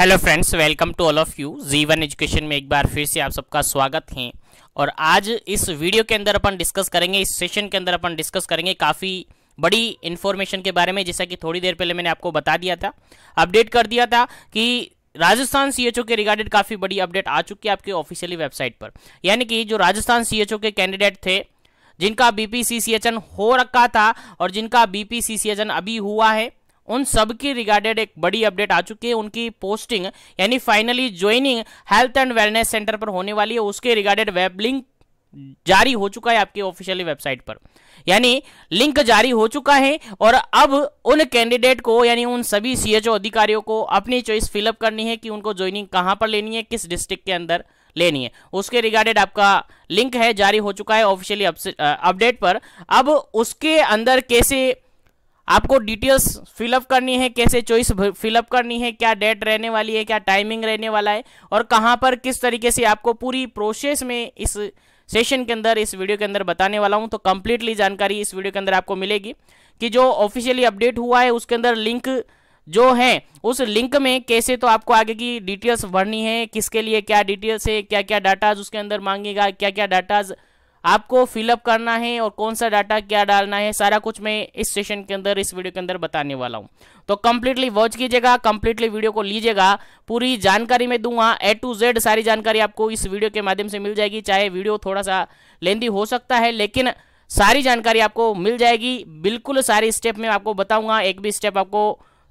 Hello friends welcome to all of you Jeevan Education में एक बार फिर से आप सबका स्वागत है और आज इस वीडियो के अंदर अपन डिस्कस करेंगे इस सेशन के अंदर अपन डिस्कस करेंगे काफ़ी बड़ी इन्फॉर्मेशन के बारे में जैसा कि थोड़ी देर पहले मैंने आपको बता दिया था अपडेट कर दिया था कि राजस्थान सीएचओ के रिगार्डेड काफ़ी बड़ी अपडेट आ चुकी है आपके ऑफिशियली वेबसाइट पर यानी कि जो राजस्थान सीएचओ के कैंडिडेट थे जिनका बीपीसीसीएचएन हो रखा था और जिनका बीपीसीसीएचएन अभी हुआ है उन सब की रिगार्डेड एक बड़ी अपडेट आ चुकी है उनकी पोस्टिंग यानी finally joining health and wellness centre पर होने वाली है उसके रिगार्डेड वेब लिंक जारी हो चुका है आपकी ऑफिशियली वेबसाइट पर यानी लिंक जारी हो चुका है और अब उन कैंडिडेट को यानी उन सभी सीएचओ अधिकारियों को अपनी चॉइस फिलअप करनी है कि उनको ज्वाइनिंग कहां पर लेनी है किस डिस्ट्रिक्ट के अंदर लेनी है उसके रिगार्डेड आपका लिंक है जारी हो चुका है ऑफिशियली अपडेट uh, पर अब उसके अंदर कैसे आपको डिटेल्स फिलअप करनी है कैसे चॉइस फिलअप करनी है क्या डेट रहने वाली है क्या टाइमिंग रहने वाला है और कहाँ पर किस तरीके से आपको पूरी प्रोसेस में इस सेशन के अंदर इस वीडियो के अंदर बताने वाला हूं तो कंप्लीटली जानकारी इस वीडियो के अंदर आपको मिलेगी कि जो ऑफिशियली अपडेट हुआ है उसके अंदर लिंक जो है उस लिंक में कैसे तो आपको आगे की डिटेल्स भरनी है किसके लिए क्या डिटेल्स है क्या क्या डाटाज उसके अंदर मांगेगा क्या क्या डाटाज आपको फिलअप करना है और कौन सा डाटा क्या डालना है सारा कुछ मैं इस सेशन के अंदर इस वीडियो के अंदर बताने वाला हूँ तो कंप्लीटली वॉच कीजिएगा कंप्लीटली वीडियो को लीजिएगा पूरी जानकारी मैं दूंगा ए टू जेड सारी जानकारी आपको इस वीडियो के माध्यम से मिल जाएगी चाहे वीडियो थोड़ा सा लेंदी हो सकता है लेकिन सारी जानकारी आपको मिल जाएगी बिल्कुल सारी स्टेप में आपको बताऊंगा एक भी स्टेप आपको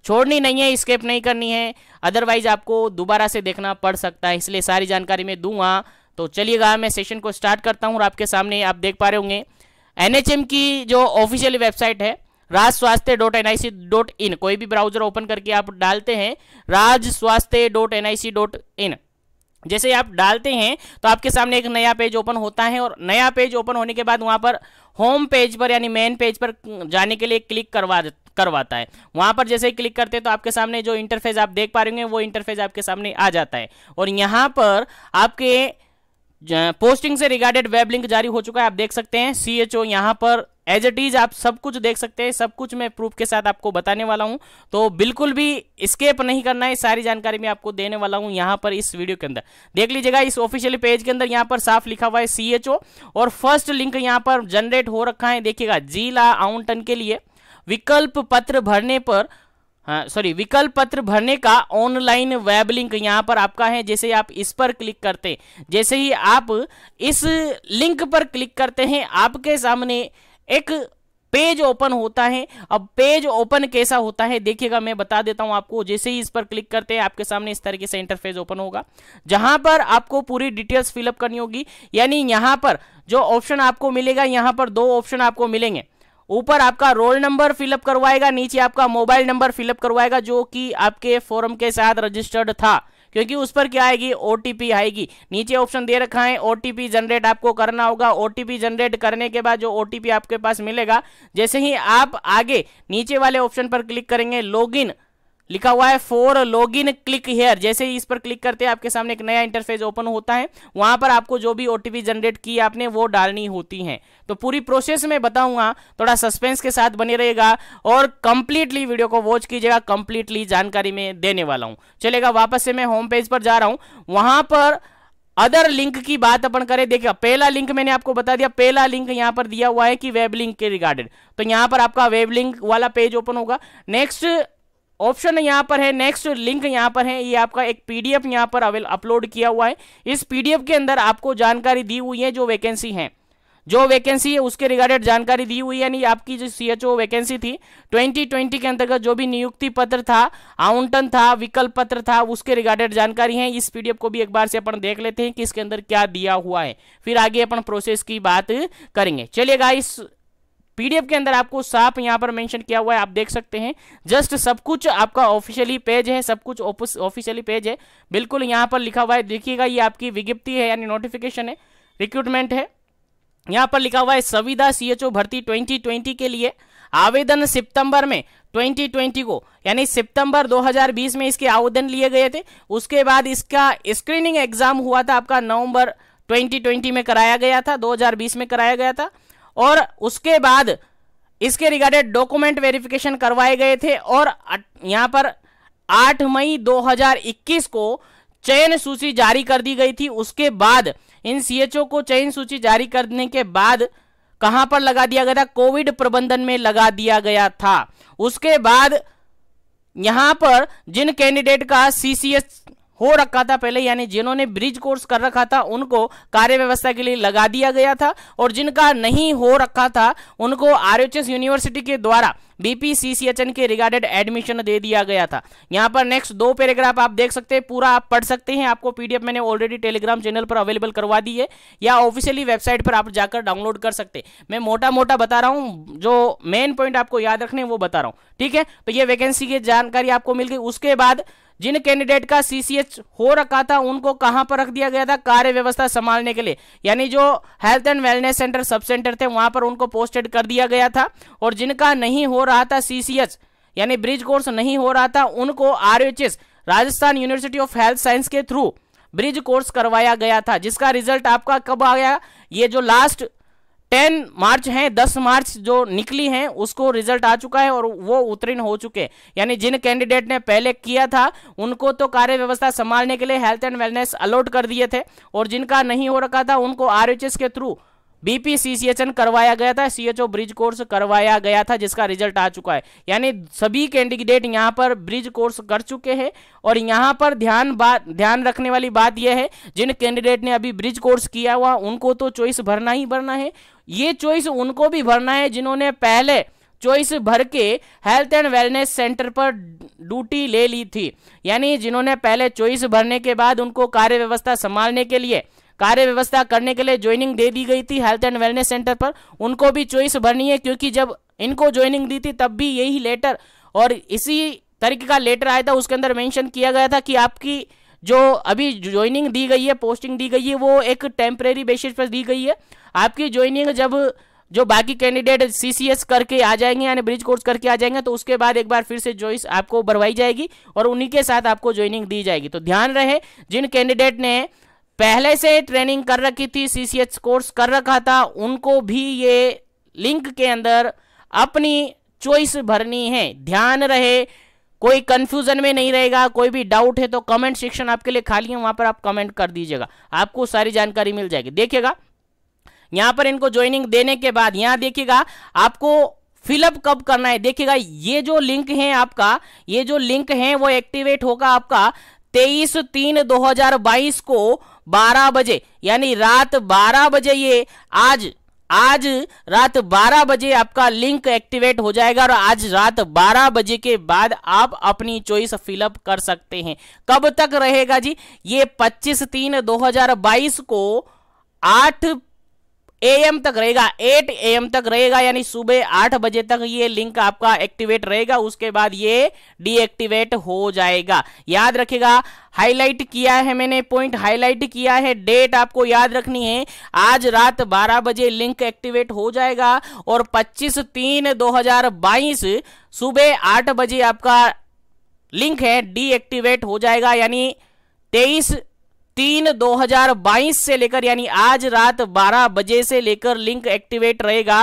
छोड़नी नहीं है स्केप नहीं करनी है अदरवाइज आपको दोबारा से देखना पड़ सकता है इसलिए सारी जानकारी मैं दूंगा तो चलिएगा मैं सेशन को स्टार्ट करता हूँ और आपके सामने आप देख पा रहे होंगे एनएचएम की जो ऑफिशियल वेबसाइट है Raj Swasthya dot N I C dot in कोई भी ब्राउजर ओपन करके आप डालते हैं Raj Swasthya dot N I C dot in जैसे आप डालते हैं तो आपके सामने एक नया पेज ओपन होता है और नया पेज ओपन होने के बाद वहां पर होम पेज पर यानी मेन पेज पर जाने के लिए क्लिक करवा करवाता है वहां पर जैसे क्लिक करते हैं तो आपके सामने जो इंटरफेस आप देख पा रहे होंगे वो इंटरफेस आपके सामने आ जाता है और यहाँ पर आपके पोस्टिंग से रिगार्डेड वेब लिंक जारी हो चुका है आप देख सकते हैं सी एच ओ यहाँ पर एज इट इज आप सब कुछ देख सकते हैं सब कुछ मैं प्रूफ के साथ आपको बताने वाला हूँ तो बिल्कुल भी स्केप नहीं करना है सारी जानकारी मैं आपको देने वाला हूँ यहाँ पर इस वीडियो के अंदर देख लीजिएगा इस ऑफिशियल पेज के अंदर यहाँ पर साफ लिखा हुआ है सी एच ओ और फर्स्ट लिंक यहाँ पर जनरेट हो रखा है देखिएगा जिला आउंटन के लिए विकल्प पत्र भरने पर सॉरी हाँ, विकल्प पत्र भरने का ऑनलाइन वेब लिंक यहां पर आपका है जैसे आप इस पर क्लिक करते जैसे ही आप इस लिंक पर क्लिक करते हैं आपके सामने एक पेज ओपन होता है अब पेज ओपन कैसा होता है देखिएगा मैं बता देता हूं आपको जैसे ही इस पर क्लिक करते हैं आपके सामने इस तरीके से इंटरफेस ओपन होगा जहां पर आपको पूरी डिटेल्स फिलअप करनी होगी यानी यहां पर जो ऑप्शन आपको मिलेगा यहां पर दो ऑप्शन आपको मिलेंगे ऊपर आपका रोल नंबर फिलअप करवाएगा नीचे आपका मोबाइल नंबर फिलअप करवाएगा जो कि आपके फॉर्म के साथ रजिस्टर्ड था क्योंकि उस पर क्या आएगी ओ आएगी नीचे ऑप्शन दे रखा है ओटीपी जनरेट आपको करना होगा ओटीपी जनरेट करने के बाद जो ओ आपके पास मिलेगा जैसे ही आप आगे नीचे वाले ऑप्शन पर क्लिक करेंगे लॉगिन लिखा हुआ है for log in click here जैसे ही इस पर क्लिक करते हैं आपके सामने एक नया इंटरफेस ओपन होता है वहां पर आपको जो भी ओटीपी जनरेट की आपने वो डालनी होती है तो पूरी प्रोसेस में बताऊंगा थोड़ा सस्पेंस के साथ बने रहेगा और कंप्लीटली वीडियो को वॉच कीजिएगा कंप्लीटली जानकारी में देने वाला हूं चलेगा वापस से मैं होम पेज पर जा रहा हूं वहां पर अदर लिंक की बात अपन करें देखिए पहला लिंक मैंने आपको बता दिया पहला लिंक यहां पर दिया हुआ है कि वेब लिंक के रिगार्डेड तो यहां पर आपका वेब लिंक वाला पेज ओपन होगा नेक्स्ट ऑप्शन यहाँ पर है नेक्स्ट लिंक यहाँ पर है ये आपका एक पीडीएफ यहाँ पर अवेल अपलोड किया हुआ है इस पीडीएफ के अंदर आपको जानकारी दी हुई है जो वैकेंसी है जो वैकेंसी है उसके रिगार्डेड जानकारी दी हुई यानी आपकी जो सी एच ओ वैकेंसी थी 2020 के अंतर्गत जो भी नियुक्ति पत्र था आउंटन था विकल्प पत्र था उसके रिगार्डेड जानकारी है इस पीडीएफ को भी एक बार से अपन देख लेते हैं कि इसके अंदर क्या दिया हुआ है फिर आगे अपन प्रोसेस की बात करेंगे चलिए गाइस पीडीएफ के अंदर आपको साफ यहाँ पर मेंशन किया हुआ है आप देख सकते हैं जस्ट सब कुछ आपका ऑफिशियली पेज है सब कुछ ऑफिशियली पेज है बिल्कुल यहाँ पर लिखा हुआ है देखिएगा ये आपकी विज्ञप्ति है यानी नोटिफिकेशन है रिक्रूटमेंट है यहाँ पर लिखा हुआ है सविदा सीएचओ भर्ती 2020 के लिए आवेदन सितंबर में 2020 को यानी सितंबर 2020 में इसके आवेदन लिए गए थे उसके बाद इसका स्क्रीनिंग एग्जाम हुआ था आपका नवंबर 2020 में कराया गया था 2020 में कराया गया था और उसके बाद इसके रिगार्डेड डॉक्यूमेंट वेरिफिकेशन करवाए गए थे और यहाँ पर 8 मई 2021 को चयन सूची जारी कर दी गई थी उसके बाद इन सीएचओ को चयन सूची जारी करने के बाद कहां पर लगा दिया गया था कोविड प्रबंधन में लगा दिया गया था उसके बाद यहां पर जिन कैंडिडेट का सीसीएस हो रखा था पहले यानी जिन्होंने ब्रिज कोर्स कर रखा था उनको कार्य व्यवस्था के लिए लगा दिया गया था और जिनका नहीं हो रखा था उनको आर यूनिवर्सिटी के द्वारा बीपीसीसीएचएन के रिगार्डेड एडमिशन दे दिया गया था यहाँ पर नेक्स्ट दो पैराग्राफ आप देख सकते हैं पूरा आप पढ़ सकते हैं आपको पीडीएफ मैंने ऑलरेडी टेलीग्राम चैनल पर अवेलेबल करवा दी है या ऑफिशियली वेबसाइट पर आप जाकर डाउनलोड कर सकते हैं मैं मोटा मोटा बता रहा हूँ जो मेन पॉइंट आपको याद रखने वो बता रहा हूँ ठीक है तो ये वैकेंसी की जानकारी आपको मिल गई उसके बाद जिन कैंडिडेट का सीसीएच हो रखा था उनको कहां पर रख दिया गया था कार्य व्यवस्था संभालने के लिए यानी जो health and wellness centre sub centre थे वहां पर उनको पोस्टेड कर दिया गया था और जिनका नहीं हो रहा था सीसीएच यानी ब्रिज कोर्स नहीं हो रहा था उनको RHS Rajasthan university of health science के थ्रू ब्रिज कोर्स करवाया गया था जिसका रिजल्ट आपका कब आ गया ये जो लास्ट टेन मार्च हैं दस मार्च जो निकली हैं उसको रिजल्ट आ चुका है और वो उत्तीर्ण हो चुके हैं यानी जिन कैंडिडेट ने पहले किया था उनको तो कार्य व्यवस्था संभालने के लिए हेल्थ एंड वेलनेस अलॉट कर दिए थे और जिनका नहीं हो रखा था उनको आर के थ्रू बीपीसीसीएचएन करवाया गया था सीएचओ ब्रिज कोर्स करवाया गया था जिसका रिजल्ट आ चुका है यानी सभी कैंडिडेट यहाँ पर ब्रिज कोर्स कर चुके हैं और यहाँ पर ध्यान बात ध्यान रखने वाली बात यह है जिन कैंडिडेट ने अभी ब्रिज कोर्स किया हुआ उनको तो चॉइस भरना ही भरना है ये चॉइस उनको भी भरना है जिन्होंने पहले चॉइस भर के हेल्थ एंड वेलनेस सेंटर पर ड्यूटी ले ली थी यानी जिन्होंने पहले चॉइस भरने के बाद उनको कार्य व्यवस्था संभालने के लिए कार्य व्यवस्था करने के लिए ज्वाइनिंग दे दी गई थी हेल्थ एंड वेलनेस सेंटर पर उनको भी चॉइस भरनी है क्योंकि जब इनको ज्वाइनिंग दी थी तब भी यही लेटर और इसी तरीके का लेटर आया था उसके अंदर मेंशन किया गया था कि आपकी जो अभी ज्वाइनिंग दी गई है पोस्टिंग दी गई है वो एक टेम्परेरी बेसिस पर दी गई है आपकी ज्वाइनिंग जब जो बाकी कैंडिडेट सीसीएस करके आ जाएंगे यानी ब्रिज कोर्स करके आ जाएंगे तो उसके बाद एक बार फिर से चॉइस आपको भरवाई जाएगी और उन्हीं के साथ आपको ज्वाइनिंग दी जाएगी तो ध्यान रहे जिन कैंडिडेट ने पहले से ट्रेनिंग कर रखी थी सीसीएच कोर्स कर रखा था उनको भी ये लिंक के अंदर अपनी चॉइस भरनी है ध्यान रहे कोई कंफ्यूजन में नहीं रहेगा कोई भी डाउट है तो कमेंट सेक्शन आपके लिए खाली है वहां पर आप कमेंट कर दीजिएगा आपको सारी जानकारी मिल जाएगी देखिएगा यहां पर इनको ज्वाइनिंग देने के बाद यहां देखिएगा आपको फिलअप कब करना है देखिएगा ये जो लिंक है आपका ये जो लिंक है वो एक्टिवेट होगा आपका तेईस तीन बाईस को 12 बजे यानी रात 12 बजे ये आज आज रात 12 बजे आपका लिंक एक्टिवेट हो जाएगा और आज रात 12 बजे के बाद आप अपनी चॉइस फिलअप कर सकते हैं कब तक रहेगा जी ये 25 तीन 2022 को 8 एम तक रहेगा 8 एम तक रहेगा यानी सुबह आठ बजे तक ये लिंक आपका एक्टिवेट रहेगा उसके बाद ये डीएक्टिवेट हो जाएगा याद रखेगा हाईलाइट किया है मैंने पॉइंट हाईलाइट किया है डेट आपको याद रखनी है आज रात 12 बजे लिंक एक्टिवेट हो जाएगा और 25 तीन 2022 सुबह आठ बजे आपका लिंक है डीएक्टिवेट हो जाएगा यानी तेईस तीन 2022 से लेकर यानी आज रात 12 बजे से लेकर लिंक एक्टिवेट रहेगा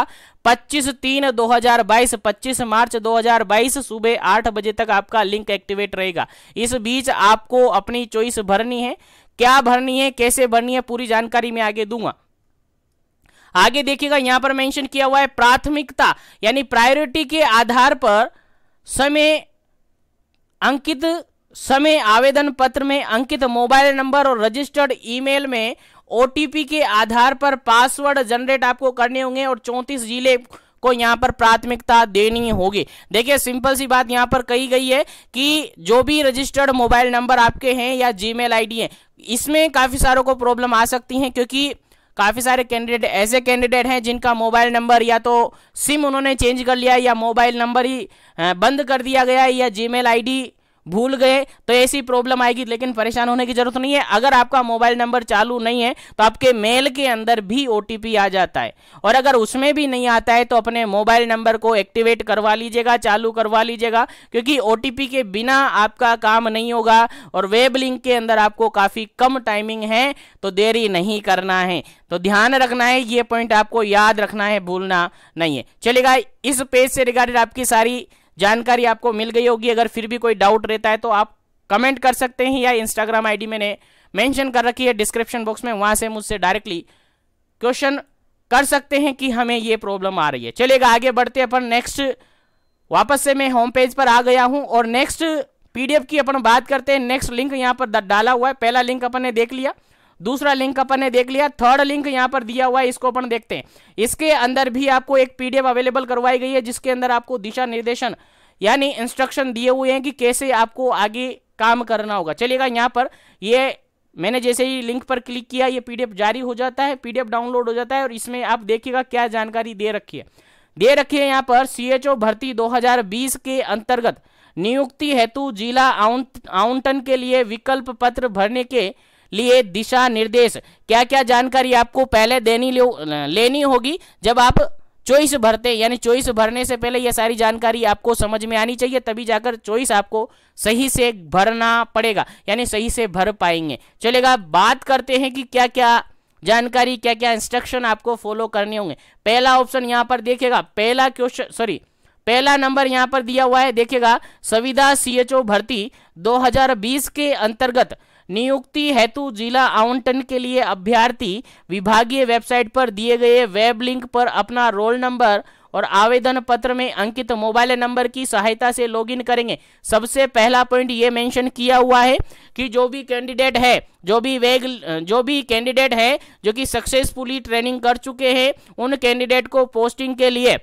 25 तीन 2022 25 मार्च 2022 सुबह 8 बजे तक आपका लिंक एक्टिवेट रहेगा इस बीच आपको अपनी चॉइस भरनी है क्या भरनी है कैसे भरनी है पूरी जानकारी मैं आगे दूंगा आगे देखिएगा यहां पर मेंशन किया हुआ है प्राथमिकता यानी प्रायोरिटी के आधार पर समय अंकित समय आवेदन पत्र में अंकित मोबाइल नंबर और रजिस्टर्ड ईमेल में ओटीपी के आधार पर पासवर्ड जनरेट आपको करने होंगे और चौंतीस जिले को यहाँ पर प्राथमिकता देनी होगी देखिए सिंपल सी बात यहाँ पर कही गई है कि जो भी रजिस्टर्ड मोबाइल नंबर आपके हैं या जीमेल आईडी है इसमें काफ़ी सारों को प्रॉब्लम आ सकती है क्योंकि काफ़ी सारे कैंडिडेट ऐसे कैंडिडेट हैं जिनका मोबाइल नंबर या तो सिम उन्होंने चेंज कर लिया या मोबाइल नंबर ही बंद कर दिया गया या जीमेल आईडी भूल गए तो ऐसी प्रॉब्लम आएगी लेकिन परेशान होने की जरूरत नहीं है अगर आपका मोबाइल नंबर चालू नहीं है तो आपके मेल के अंदर भी ओ आ जाता है और अगर उसमें भी नहीं आता है तो अपने मोबाइल नंबर को एक्टिवेट करवा लीजिएगा चालू करवा लीजिएगा क्योंकि ओ के बिना आपका काम नहीं होगा और वेब लिंक के अंदर आपको काफ़ी कम टाइमिंग है तो देरी नहीं करना है तो ध्यान रखना है ये पॉइंट आपको याद रखना है भूलना नहीं है चलेगा इस पेज से रिगार्डेड आपकी सारी जानकारी आपको मिल गई होगी अगर फिर भी कोई डाउट रहता है तो आप कमेंट कर सकते हैं या इंस्टाग्राम आईडी मैंने मेंशन कर रखी है डिस्क्रिप्शन बॉक्स में वहाँ से मुझसे डायरेक्टली क्वेश्चन कर सकते हैं कि हमें ये प्रॉब्लम आ रही है चलेगा आगे बढ़ते अपन नेक्स्ट वापस से मैं होम पेज पर आ गया हूँ और नेक्स्ट पीडीएफ की अपन बात करते हैं नेक्स्ट लिंक यहाँ पर डाला हुआ है पहला लिंक अपन ने देख लिया दूसरा लिंक अपन ने देख लिया थर्ड लिंक यहाँ पर दिया हुआ है इसको अपन देखते हैं इसके अंदर भी आपको एक पीडीएफ अवेलेबल करवाई गई है जिसके अंदर आपको दिशा निर्देशन यानी इंस्ट्रक्शन दिए हुए हैं कि कैसे आपको आगे काम करना होगा चलिएगा यहाँ पर ये मैंने जैसे ही लिंक पर क्लिक किया ये पीडीएफ जारी हो जाता है पीडीएफ डाउनलोड हो जाता है और इसमें आप देखिएगा क्या जानकारी दे रखी है दे रखी है यहाँ पर सीएचओ भर्ती 2020 के अंतर्गत नियुक्ति हेतु जिला आउंटन के लिए विकल्प पत्र भरने के लिए दिशा निर्देश क्या क्या जानकारी आपको पहले देनी लेनी होगी जब आप चॉइस भरते यानी चॉइस भरने से पहले यह सारी जानकारी आपको समझ में आनी चाहिए तभी जाकर चॉइस आपको सही से भरना पड़ेगा यानी सही से भर पाएंगे चलेगा बात करते हैं कि क्या क्या जानकारी क्या क्या इंस्ट्रक्शन आपको फॉलो करने होंगे पहला ऑप्शन यहाँ पर देखेगा पहला क्वेश्चन सॉरी पहला नंबर यहाँ पर दिया हुआ है देखेगा संविदा सीएचओ भर्ती दो के अंतर्गत नियुक्ति हेतु जिला आवंटन के लिए अभ्यर्थी विभागीय वेबसाइट पर दिए गए वेब लिंक पर अपना रोल नंबर और आवेदन पत्र में अंकित मोबाइल नंबर की सहायता से लॉगिन करेंगे सबसे पहला पॉइंट ये मेंशन किया हुआ है कि जो भी कैंडिडेट है जो भी वेग जो भी कैंडिडेट है जो कि सक्सेसफुली ट्रेनिंग कर चुके हैं उन कैंडिडेट को पोस्टिंग के लिए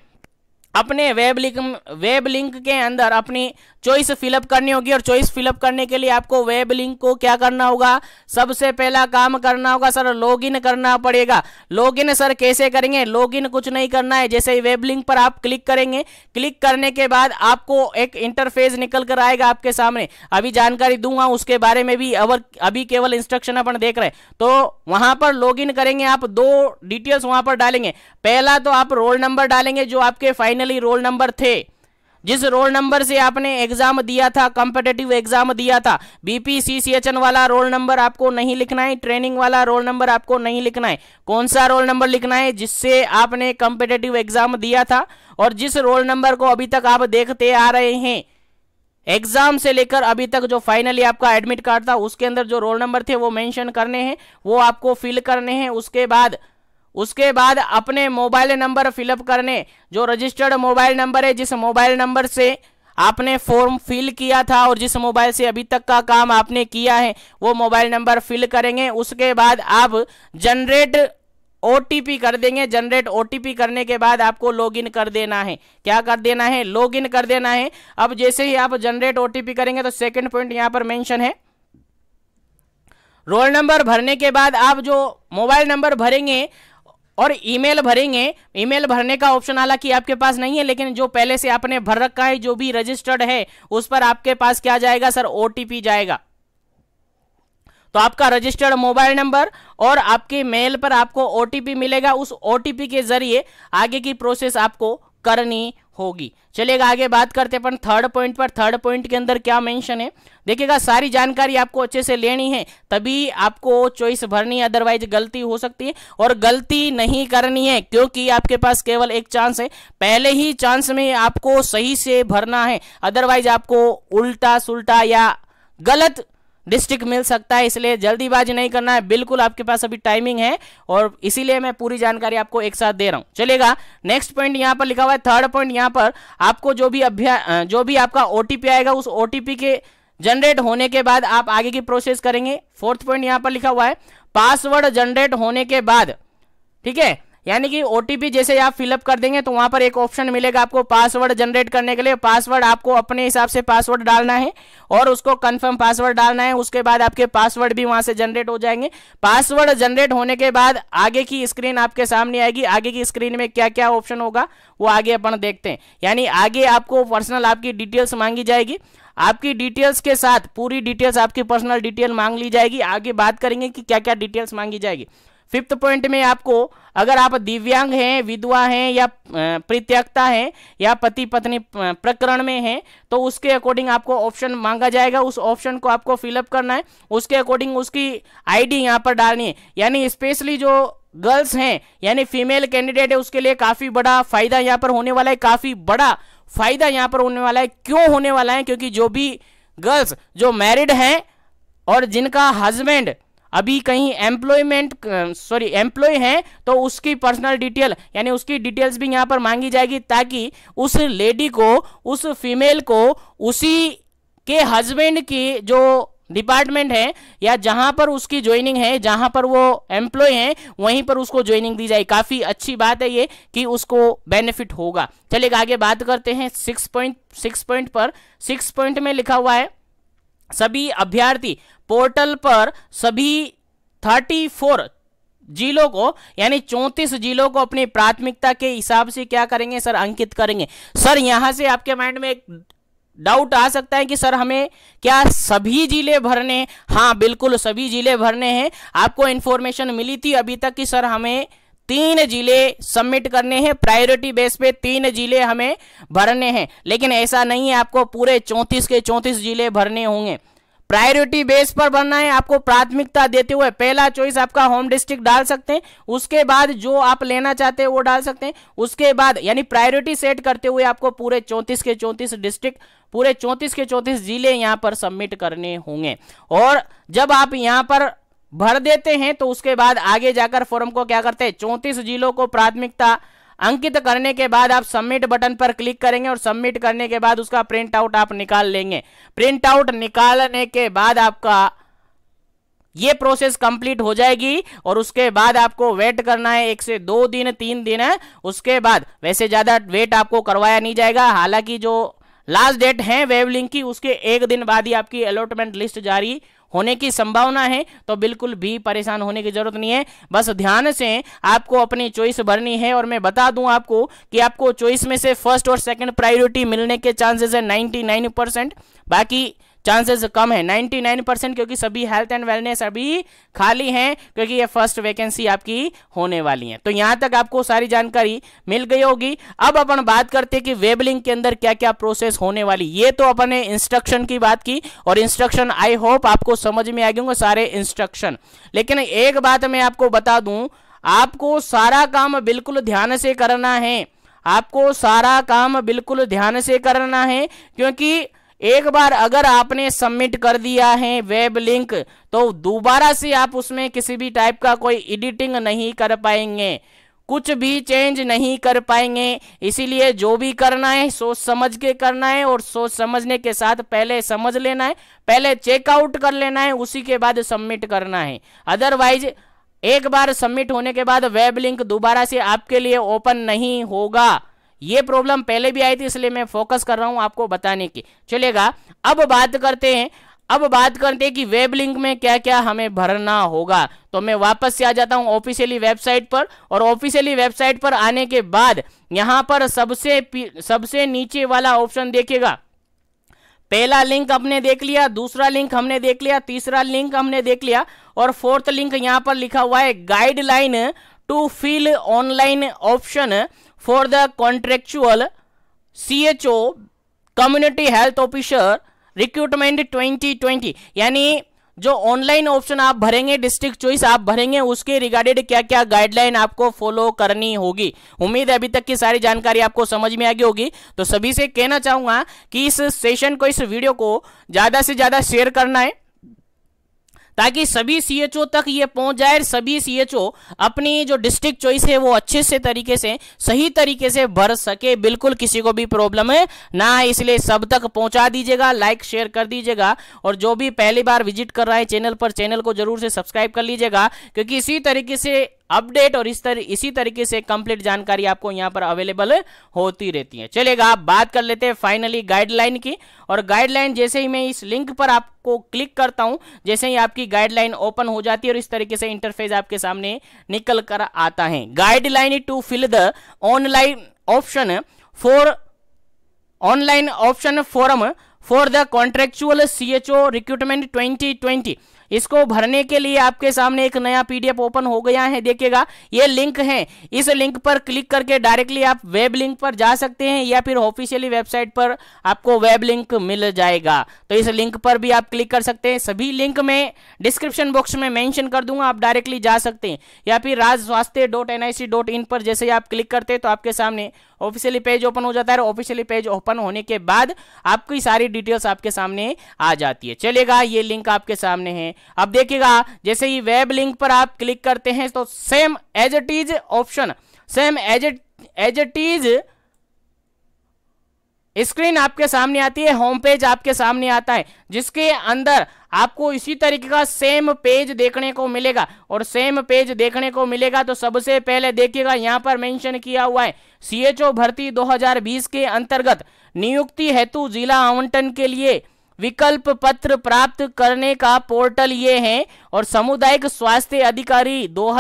अपने वेब लिंक वेब लिंक के अंदर अपनी चॉइस फिलअप करनी होगी और चॉइस फिलअप करने के लिए आपको वेब लिंक को क्या करना होगा सबसे पहला काम करना होगा सर लॉगिन करना पड़ेगा लॉगिन सर कैसे करेंगे लॉगिन कुछ नहीं करना है जैसे ही वेब लिंक पर आप क्लिक करेंगे क्लिक करने के बाद आपको एक इंटरफेस निकल कर आएगा आपके सामने अभी जानकारी दूंगा उसके बारे में भी अवर अभी केवल इंस्ट्रक्शन अपन देख रहे हैं तो वहां पर लॉग करेंगे आप दो डिटेल्स वहां पर डालेंगे पहला तो आप रोल नंबर डालेंगे जो आपके फाइनल फाइनली रोल नंबर थे जिस रोल नंबर से आपने एग्जाम दिया था कॉम्पिटेटिव एग्जाम दिया था बीपीसीसीएचएन वाला रोल नंबर आपको नहीं लिखना है ट्रेनिंग वाला रोल नंबर आपको नहीं लिखना है कौन सा रोल नंबर लिखना है जिससे आपने कॉम्पिटेटिव एग्जाम दिया था और जिस रोल नंबर को अभी तक आप देखते आ रहे हैं एग्जाम से लेकर अभी तक जो फाइनली आपका एडमिट कार्ड था उसके अंदर जो रोल नंबर थे वो मैंशन करने हैं वो आपको फिल करने हैं उसके बाद उसके बाद अपने मोबाइल नंबर फिलअप करने जो रजिस्टर्ड मोबाइल नंबर है जिस मोबाइल नंबर से आपने फॉर्म फिल किया था और जिस मोबाइल से अभी तक का काम आपने किया है वो मोबाइल नंबर फिल करेंगे उसके बाद आप जनरेट ओ कर देंगे जनरेट ओ करने के बाद आपको लॉगिन कर देना है क्या कर देना है लॉगिन कर देना है अब जैसे ही आप जनरेट ओ करेंगे तो सेकेंड पॉइंट यहाँ पर मैंशन है रोल नंबर भरने के बाद आप जो मोबाइल नंबर भरेंगे और ईमेल भरेंगे ईमेल भरने का ऑप्शन हालांकि आपके पास नहीं है लेकिन जो पहले से आपने भर रखा है जो भी रजिस्टर्ड है उस पर आपके पास क्या जाएगा सर ओटीपी जाएगा तो आपका रजिस्टर्ड मोबाइल नंबर और आपके मेल पर आपको ओटीपी मिलेगा उस ओटीपी के जरिए आगे की प्रोसेस आपको करनी होगी चलेगा आगे बात करते अपन थर्ड पॉइंट पर थर्ड पॉइंट के अंदर क्या मेंशन है देखिएगा सारी जानकारी आपको अच्छे से लेनी है तभी आपको चॉइस भरनी है अदरवाइज गलती हो सकती है और गलती नहीं करनी है क्योंकि आपके पास केवल एक चांस है पहले ही चांस में आपको सही से भरना है अदरवाइज आपको उल्टा सुलटा या गलत डिस्ट्रिक्ट मिल सकता है इसलिए जल्दीबाजी नहीं करना है बिल्कुल आपके पास अभी टाइमिंग है और इसीलिए मैं पूरी जानकारी आपको एक साथ दे रहा हूं चलेगा नेक्स्ट पॉइंट यहां पर लिखा हुआ है थर्ड पॉइंट यहां पर आपको जो भी अभ्या जो भी आपका ओटीपी आएगा उस ओटीपी के जनरेट होने के बाद आप आगे की प्रोसेस करेंगे फोर्थ पॉइंट यहां पर लिखा हुआ है पासवर्ड जनरेट होने के बाद ठीक है यानी कि ओ जैसे आप फिलअप कर देंगे तो वहाँ पर एक ऑप्शन मिलेगा आपको पासवर्ड जनरेट करने के लिए पासवर्ड आपको अपने हिसाब से पासवर्ड डालना है और उसको कन्फर्म पासवर्ड डालना है उसके बाद आपके पासवर्ड भी वहाँ से जनरेट हो जाएंगे पासवर्ड जनरेट होने के बाद आगे की स्क्रीन आपके सामने आएगी आगे की स्क्रीन में क्या क्या ऑप्शन होगा वो आगे अपन देखते हैं यानी आगे आपको पर्सनल आपकी डिटेल्स मांगी जाएगी आपकी डिटेल्स के साथ पूरी डिटेल्स आपकी पर्सनल डिटेल मांग ली जाएगी आगे बात करेंगे कि क्या क्या डिटेल्स मांगी जाएगी फिफ्थ पॉइंट में आपको अगर आप दिव्यांग हैं विधवा हैं या प्रत्यक्ता हैं या पति पत्नी प्रकरण में हैं तो उसके अकॉर्डिंग आपको ऑप्शन मांगा जाएगा उस ऑप्शन को आपको फिलअप करना है उसके अकॉर्डिंग उसकी आईडी यहां पर डालनी है यानी स्पेशली जो गर्ल्स हैं यानी फीमेल कैंडिडेट है उसके लिए काफ़ी बड़ा फायदा यहाँ पर होने वाला है काफ़ी बड़ा फायदा यहाँ पर होने वाला है क्यों होने वाला है क्योंकि जो भी गर्ल्स जो मैरिड हैं और जिनका हस्बैंड अभी कहीं एम्प्लॉयमेंट सॉरी एम्प्लॉय हैं तो उसकी पर्सनल डिटेल यानी उसकी डिटेल्स भी यहाँ पर मांगी जाएगी ताकि उस लेडी को उस फीमेल को उसी के हस्बैंड की जो डिपार्टमेंट है या जहां पर उसकी ज्वाइनिंग है जहां पर वो एम्प्लॉय है वहीं पर उसको ज्वाइनिंग दी जाए काफी अच्छी बात है ये कि उसको बेनिफिट होगा चलिए आगे बात करते हैं सिक्स पॉइंट सिक्स पॉइंट पर सिक्स पॉइंट में लिखा हुआ है सभी अभ्यर्थी पोर्टल पर सभी 34 जिलों को यानी 34 जिलों को अपनी प्राथमिकता के हिसाब से क्या करेंगे सर अंकित करेंगे सर यहां से आपके माइंड में एक डाउट आ सकता है कि सर हमें क्या सभी जिले भरने हाँ बिल्कुल सभी जिले भरने हैं आपको इन्फॉर्मेशन मिली थी अभी तक कि सर हमें तीन जिले सबमिट करने हैं प्रायोरिटी बेस पे तीन जिले हमें भरने हैं लेकिन ऐसा नहीं है आपको पूरे चौंतीस के चौंतीस जिले भरने होंगे प्रायोरिटी बेस पर बनना है आपको प्राथमिकता देते हुए पहला चॉइस आपका होम डिस्ट्रिक्ट डाल सकते हैं उसके बाद जो आप लेना चाहते हैं वो डाल सकते हैं उसके बाद यानी प्रायोरिटी सेट करते हुए आपको पूरे चौंतीस के चौंतीस डिस्ट्रिक्ट पूरे चौंतीस के चौंतीस जिले यहाँ पर सबमिट करने होंगे और जब आप यहाँ पर भर देते हैं तो उसके बाद आगे जाकर फॉर्म को क्या करते हैं चौंतीस जिलों को प्राथमिकता अंकित करने के बाद आप सबमिट बटन पर क्लिक करेंगे और सबमिट करने के बाद उसका प्रिंट आउट आप निकाल लेंगे प्रिंट आउट निकालने के बाद आपका ये प्रोसेस कंप्लीट हो जाएगी और उसके बाद आपको वेट करना है एक से दो दिन तीन दिन है उसके बाद वैसे ज़्यादा वेट आपको करवाया नहीं जाएगा हालांकि जो लास्ट डेट है वेवलिंक की उसके एक दिन बाद ही आपकी अलॉटमेंट लिस्ट जारी होने की संभावना है तो बिल्कुल भी परेशान होने की जरूरत नहीं है बस ध्यान से आपको अपनी चॉइस भरनी है और मैं बता दूं आपको कि आपको चॉइस में से फर्स्ट और सेकंड प्रायोरिटी मिलने के चांसेस है 99 परसेंट बाकी चांसेस कम है 99 परसेंट क्योंकि सभी हेल्थ एंड वेलनेस अभी खाली हैं क्योंकि ये फर्स्ट वैकेंसी आपकी होने वाली है तो यहाँ तक आपको सारी जानकारी मिल गई होगी अब अपन बात करते हैं कि वेब लिंक के अंदर क्या क्या प्रोसेस होने वाली ये तो अपन ने इंस्ट्रक्शन की बात की और इंस्ट्रक्शन आई होप आपको समझ में आ गए सारे इंस्ट्रक्शन लेकिन एक बात मैं आपको बता दू आपको सारा काम बिल्कुल ध्यान से करना है आपको सारा काम बिल्कुल ध्यान से करना है क्योंकि एक बार अगर आपने सबमिट कर दिया है वेब लिंक तो दोबारा से आप उसमें किसी भी टाइप का कोई एडिटिंग नहीं कर पाएंगे कुछ भी चेंज नहीं कर पाएंगे इसीलिए जो भी करना है सोच समझ के करना है और सोच समझने के साथ पहले समझ लेना है पहले चेकआउट कर लेना है उसी के बाद सबमिट करना है अदरवाइज एक बार सबमिट होने के बाद वेब लिंक दोबारा से आपके लिए ओपन नहीं होगा ये प्रॉब्लम पहले भी आई थी इसलिए मैं फोकस कर रहा हूं आपको बताने की चलेगा अब बात करते हैं अब बात करते हैं कि वेब लिंक में क्या क्या हमें भरना होगा तो मैं वापस से आ जाता हूं ऑफिशियली वेबसाइट पर और ऑफिशियली वेबसाइट पर आने के बाद यहां पर सबसे सबसे नीचे वाला ऑप्शन देखेगा पहला लिंक हमने देख लिया दूसरा लिंक हमने देख लिया तीसरा लिंक हमने देख लिया और फोर्थ लिंक यहां पर लिखा हुआ है guideline to fill online option for the contractual CHO community health officer recruitment 2020 यानी जो ऑनलाइन ऑप्शन आप भरेंगे डिस्ट्रिक्ट चॉइस आप भरेंगे उसके रिगार्डेड क्या क्या गाइडलाइन आपको फॉलो करनी होगी उम्मीद है अभी तक की सारी जानकारी आपको समझ में आ गई होगी तो सभी से कहना चाहूंगा कि इस सेशन को इस वीडियो को ज्यादा से ज्यादा शेयर करना है ताकि सभी सीएचओ तक ये पहुंच जाए सभी सीएचओ अपनी जो डिस्ट्रिक्ट चॉइस है वो अच्छे से तरीके से सही तरीके से भर सके बिल्कुल किसी को भी प्रॉब्लम है ना इसलिए सब तक पहुंचा दीजिएगा लाइक शेयर कर दीजिएगा और जो भी पहली बार विजिट कर रहा है चैनल पर चैनल को जरूर से सब्सक्राइब कर लीजिएगा क्योंकि इसी तरीके से अपडेट और इस तर, इसी तरीके से कंप्लीट जानकारी आपको यहाँ पर अवेलेबल होती रहती है चलेगा आप बात कर लेते हैं फाइनली गाइडलाइन की और गाइडलाइन जैसे ही मैं इस लिंक पर आपको क्लिक करता हूं जैसे ही आपकी गाइडलाइन ओपन हो जाती है और इस तरीके से इंटरफेस आपके सामने निकल कर आता है guideline to fill the online option for online option form for the contractual CHO recruitment 2020 इसको भरने के लिए आपके सामने एक नया पीडीएफ ओपन हो गया है देखिएगा ये लिंक है इस लिंक पर क्लिक करके डायरेक्टली आप वेब लिंक पर जा सकते हैं या फिर ऑफिशियली वेबसाइट पर आपको वेब लिंक मिल जाएगा तो इस लिंक पर भी आप क्लिक कर सकते हैं सभी लिंक में डिस्क्रिप्शन बॉक्स में मेंशन कर दूंगा आप डायरेक्टली जा सकते हैं या फिर Raj dot N I C dot in पर जैसे आप क्लिक करते हैं तो आपके सामने ऑफिशियली पेज ओपन हो जाता है और ऑफिशियली पेज ओपन होने के बाद आपकी सारी डिटेल्स आपके सामने आ जाती है चलेगा ये लिंक आपके सामने है अब देखिएगा जैसे ही वेब लिंक पर आप क्लिक करते हैं तो same as it is option same as as it is screen आपके सामने आती है होम पेज आपके सामने आता है जिसके अंदर आपको इसी तरीके का सेम पेज देखने को मिलेगा और सेम पेज देखने को मिलेगा तो सबसे पहले देखिएगा यहाँ पर मेंशन किया हुआ है सीएचओ भर्ती 2020 के अंतर्गत नियुक्ति हेतु जिला आवंटन के लिए विकल्प पत्र प्राप्त करने का पोर्टल ये है और सामुदायिक स्वास्थ्य अधिकारी दो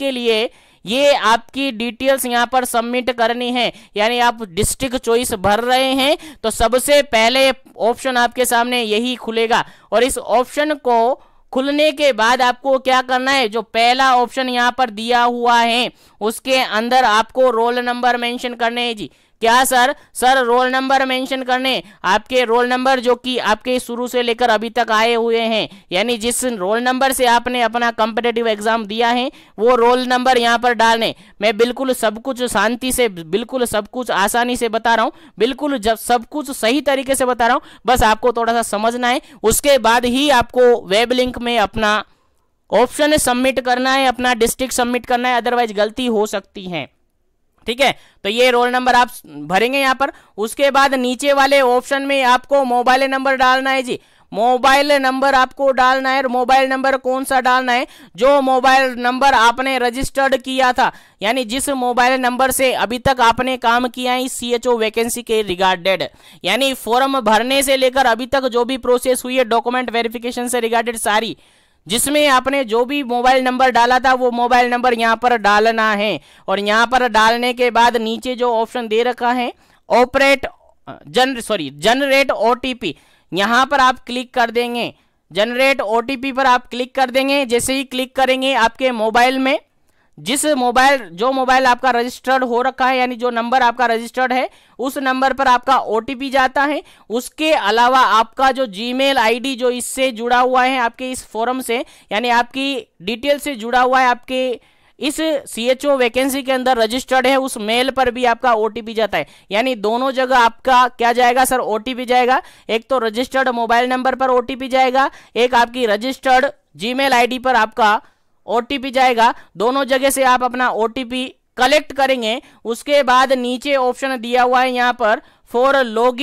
के लिए ये आपकी डिटेल्स यहाँ पर सबमिट करनी है यानी आप डिस्ट्रिक्ट चॉइस भर रहे हैं तो सबसे पहले ऑप्शन आपके सामने यही खुलेगा और इस ऑप्शन को खुलने के बाद आपको क्या करना है जो पहला ऑप्शन यहाँ पर दिया हुआ है उसके अंदर आपको रोल नंबर मेंशन करने हैं जी क्या sir sir roll number mention करने आपके रोल नंबर जो कि आपके शुरू से लेकर अभी तक आए हुए हैं यानी जिस रोल नंबर से आपने अपना कॉम्पिटेटिव एग्जाम दिया है वो रोल नंबर यहाँ पर डालने मैं बिल्कुल सब कुछ शांति से बिल्कुल सब कुछ आसानी से बता रहा हूँ बिल्कुल जब सब कुछ सही तरीके से बता रहा हूँ बस आपको थोड़ा सा समझना है उसके बाद ही आपको वेब लिंक में अपना ऑप्शन सबमिट करना है अपना डिस्ट्रिक्ट सबमिट करना है अदरवाइज गलती हो सकती है ठीक है तो ये रोल नंबर आप भरेंगे यहाँ पर उसके बाद नीचे वाले ऑप्शन में आपको मोबाइल नंबर डालना है जी मोबाइल नंबर आपको डालना है मोबाइल नंबर कौन सा डालना है जो मोबाइल नंबर आपने रजिस्टर्ड किया था यानी जिस मोबाइल नंबर से अभी तक आपने काम किया है सी एच वैकेंसी के रिगार्डेड यानी फॉर्म भरने से लेकर अभी तक जो भी प्रोसेस हुई है डॉक्यूमेंट वेरिफिकेशन से रिगार्डेड सारी जिसमें आपने जो भी मोबाइल नंबर डाला था वो मोबाइल नंबर यहाँ पर डालना है और यहाँ पर डालने के बाद नीचे जो ऑप्शन दे रखा है ऑपरेट जन सॉरी जनरेट ओ टी यहाँ पर आप क्लिक कर देंगे जनरेट ओ पर आप क्लिक कर देंगे जैसे ही क्लिक करेंगे आपके मोबाइल में जिस मोबाइल जो मोबाइल आपका रजिस्टर्ड हो रखा है यानी जो नंबर आपका रजिस्टर्ड है उस नंबर पर आपका ओ जाता है उसके अलावा आपका जो जी मेल जो इससे जुड़ा हुआ है आपके इस फॉरम से यानी आपकी डिटेल से जुड़ा हुआ है आपके इस सी एच ओ वैकेंसी के अंदर रजिस्टर्ड है उस मेल पर भी आपका ओ जाता है यानी दोनों जगह आपका क्या जाएगा सर ओ जाएगा एक तो रजिस्टर्ड मोबाइल नंबर पर ओ जाएगा एक आपकी रजिस्टर्ड आई डी पर आपका ओटीपी जाएगा दोनों जगह से आप अपना ओटीपी कलेक्ट करेंगे उसके बाद नीचे ऑप्शन दिया हुआ है यहाँ पर फॉर लॉग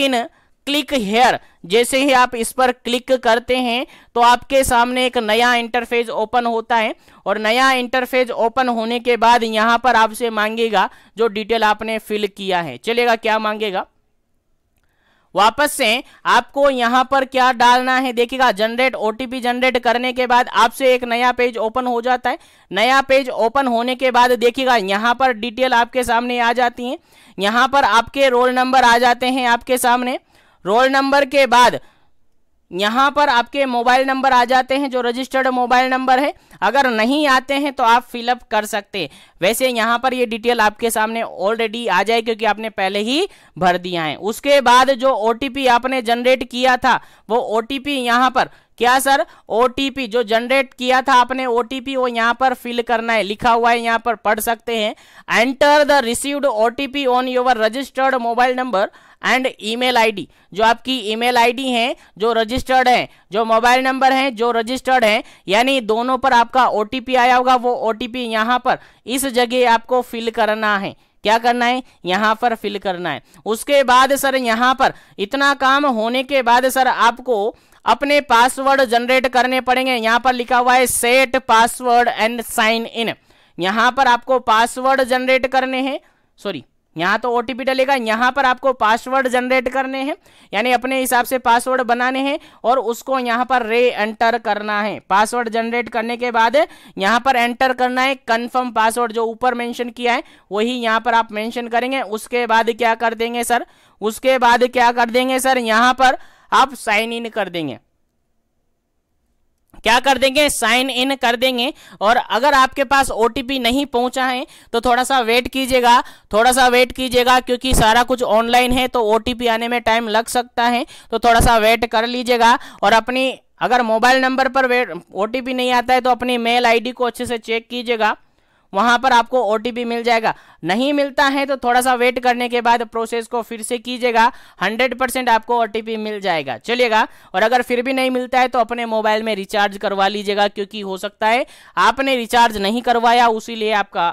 क्लिक हेयर जैसे ही आप इस पर क्लिक करते हैं तो आपके सामने एक नया इंटरफेस ओपन होता है और नया इंटरफेस ओपन होने के बाद यहां पर आपसे मांगेगा जो डिटेल आपने फिल किया है चलेगा क्या मांगेगा वापस से आपको यहां पर क्या डालना है देखिएगा जनरेट ओटीपी जनरेट करने के बाद आपसे एक नया पेज ओपन हो जाता है नया पेज ओपन होने के बाद देखिएगा यहां पर डिटेल आपके सामने आ जाती है यहां पर आपके रोल नंबर आ जाते हैं आपके सामने रोल नंबर के बाद यहाँ पर आपके मोबाइल नंबर आ जाते हैं जो रजिस्टर्ड मोबाइल नंबर है अगर नहीं आते हैं तो आप फिलअप कर सकते हैं वैसे यहाँ पर ये डिटेल आपके सामने ऑलरेडी आ जाए क्योंकि आपने पहले ही भर दिया है उसके बाद जो ओ आपने जनरेट किया था वो ओ टी यहाँ पर क्या सर ओटीपी जो जनरेट किया था आपने ओटीपी वो यहाँ पर फिल करना है लिखा हुआ है यहाँ पर पढ़ सकते हैं enter the received OTP on your registered mobile number and email ID जो आपकी ईमेल आईडी है जो रजिस्टर्ड है जो मोबाइल नंबर है जो रजिस्टर्ड है यानी दोनों पर आपका ओटीपी आया होगा वो ओटीपी यहाँ पर इस जगह आपको फिल करना है क्या करना है यहाँ पर फिल करना है उसके बाद सर यहाँ पर इतना काम होने के बाद सर आपको अपने पासवर्ड जनरेट करने पड़ेंगे यहां पर लिखा हुआ है set password and sign in यहां पर आपको पासवर्ड जनरेट करने हैं सॉरी यहाँ तो ओटीपी डलेगा यहाँ पर आपको पासवर्ड जनरेट करने हैं यानी अपने हिसाब से पासवर्ड बनाने हैं और उसको यहाँ पर रे एंटर करना है पासवर्ड जनरेट करने के बाद यहाँ पर एंटर करना है कंफर्म पासवर्ड जो ऊपर मेंशन किया है वही यहाँ पर आप मेंशन करेंगे उसके बाद क्या कर देंगे सर उसके बाद क्या कर देंगे सर यहाँ पर आप साइन इन कर देंगे क्या कर देंगे साइन इन कर देंगे और अगर आपके पास ओ नहीं पहुंचा है तो थोड़ा सा वेट कीजिएगा थोड़ा सा वेट कीजिएगा क्योंकि सारा कुछ ऑनलाइन है तो ओ आने में टाइम लग सकता है तो थोड़ा सा वेट कर लीजिएगा और अपनी अगर मोबाइल नंबर पर वेट ओ नहीं आता है तो अपनी मेल आईडी को अच्छे से चेक कीजिएगा वहां पर आपको ओ मिल जाएगा नहीं मिलता है तो थोड़ा सा वेट करने के बाद प्रोसेस को फिर से कीजिएगा हंड्रेड परसेंट आपको ओ मिल जाएगा चलिएगा और अगर फिर भी नहीं मिलता है तो अपने मोबाइल में रिचार्ज करवा लीजिएगा क्योंकि हो सकता है आपने रिचार्ज नहीं करवाया उसी आपका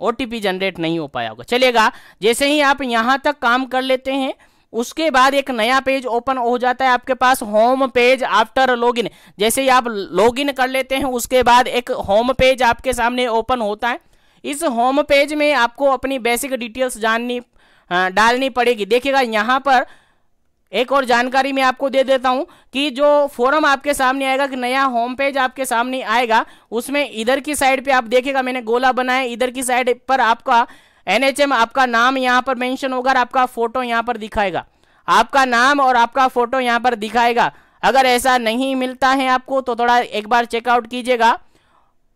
ओ जनरेट नहीं हो पाया होगा चलेगा जैसे ही आप यहां तक काम कर लेते हैं उसके बाद एक नया पेज ओपन हो जाता है आपके पास होम पेज आफ्टर लॉगिन जैसे ही आप लॉगिन कर लेते हैं उसके बाद एक होम पेज आपके सामने ओपन होता है इस होम पेज में आपको अपनी बेसिक डिटेल्स जाननी हाँ, डालनी पड़ेगी देखिएगा यहाँ पर एक और जानकारी मैं आपको दे देता हूँ कि जो फॉरम आपके सामने आएगा कि नया होम पेज आपके सामने आएगा उसमें इधर की साइड पे आप देखिएगा मैंने गोला बनाया इधर की साइड पर आपका एनएचएम आपका नाम यहाँ पर मेंशन होगा और आपका फोटो यहां पर दिखाएगा आपका नाम और आपका फोटो यहाँ पर दिखाएगा अगर ऐसा नहीं मिलता है आपको तो थोड़ा एक बार चेकआउट कीजिएगा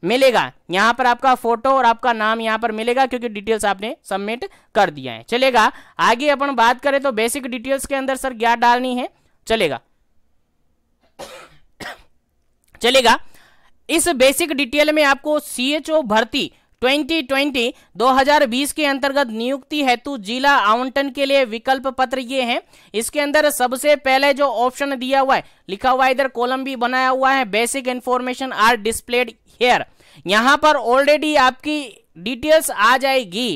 मिलेगा यहाँ पर आपका फोटो और आपका नाम यहाँ पर मिलेगा क्योंकि डिटेल्स आपने सबमिट कर दिया है चलेगा आगे अपन बात करें तो बेसिक डिटेल्स के अंदर सर क्या डालनी है चलेगा चलेगा इस बेसिक डिटेल में आपको सीएचओ भर्ती 2020 2020 के अंतर्गत नियुक्ति हेतु जिला आवंटन के लिए विकल्प पत्र ये हैं इसके अंदर सबसे पहले जो ऑप्शन दिया हुआ है लिखा हुआ इधर कॉलम भी बनाया हुआ है basic information are displayed here यहां पर ऑलरेडी आपकी डिटेल्स आ जाएगी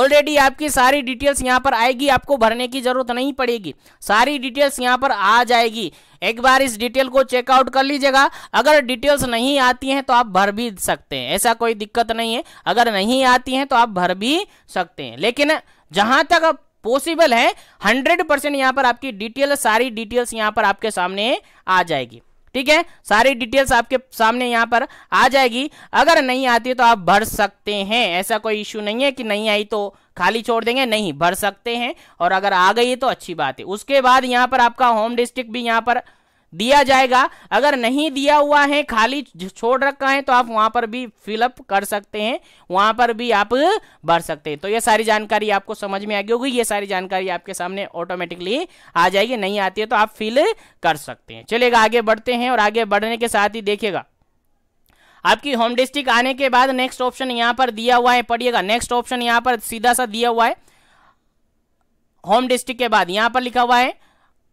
ऑलरेडी आपकी सारी डिटेल्स यहाँ पर आएगी आपको भरने की जरूरत नहीं पड़ेगी सारी डिटेल्स यहाँ पर आ जाएगी एक बार इस डिटेल को चेकआउट कर लीजिएगा अगर डिटेल्स नहीं आती हैं तो आप भर भी सकते हैं ऐसा कोई दिक्कत नहीं है अगर नहीं आती हैं तो आप भर भी सकते हैं लेकिन जहां तक पॉसिबल है हंड्रेड परसेंट यहाँ पर आपकी डिटेल सारी डिटेल्स यहाँ पर आपके सामने आ जाएगी ठीक है सारी डिटेल्स आपके सामने यहाँ पर आ जाएगी अगर नहीं आती तो आप भर सकते हैं ऐसा कोई इश्यू नहीं है कि नहीं आई तो खाली छोड़ देंगे नहीं भर सकते हैं और अगर आ गई तो अच्छी बात है उसके बाद यहाँ पर आपका होम डिस्ट्रिक्ट भी यहाँ पर दिया जाएगा अगर नहीं दिया हुआ है खाली छोड़ रखा है तो आप वहां पर भी फिलअप कर सकते हैं वहां पर भी आप भर सकते हैं तो ये सारी जानकारी आपको समझ में आ गई होगी ये सारी जानकारी आपके सामने ऑटोमेटिकली आ जाएगी नहीं आती है तो आप फिल कर सकते हैं चलेगा आगे बढ़ते हैं और आगे बढ़ने के साथ ही देखिएगा आपकी होम डिस्ट्रिक्ट आने के बाद नेक्स्ट ऑप्शन यहां पर दिया हुआ है पढ़िएगा नेक्स्ट ऑप्शन यहां पर सीधा सा दिया हुआ है होम डिस्ट्रिक्ट के बाद यहां पर लिखा हुआ है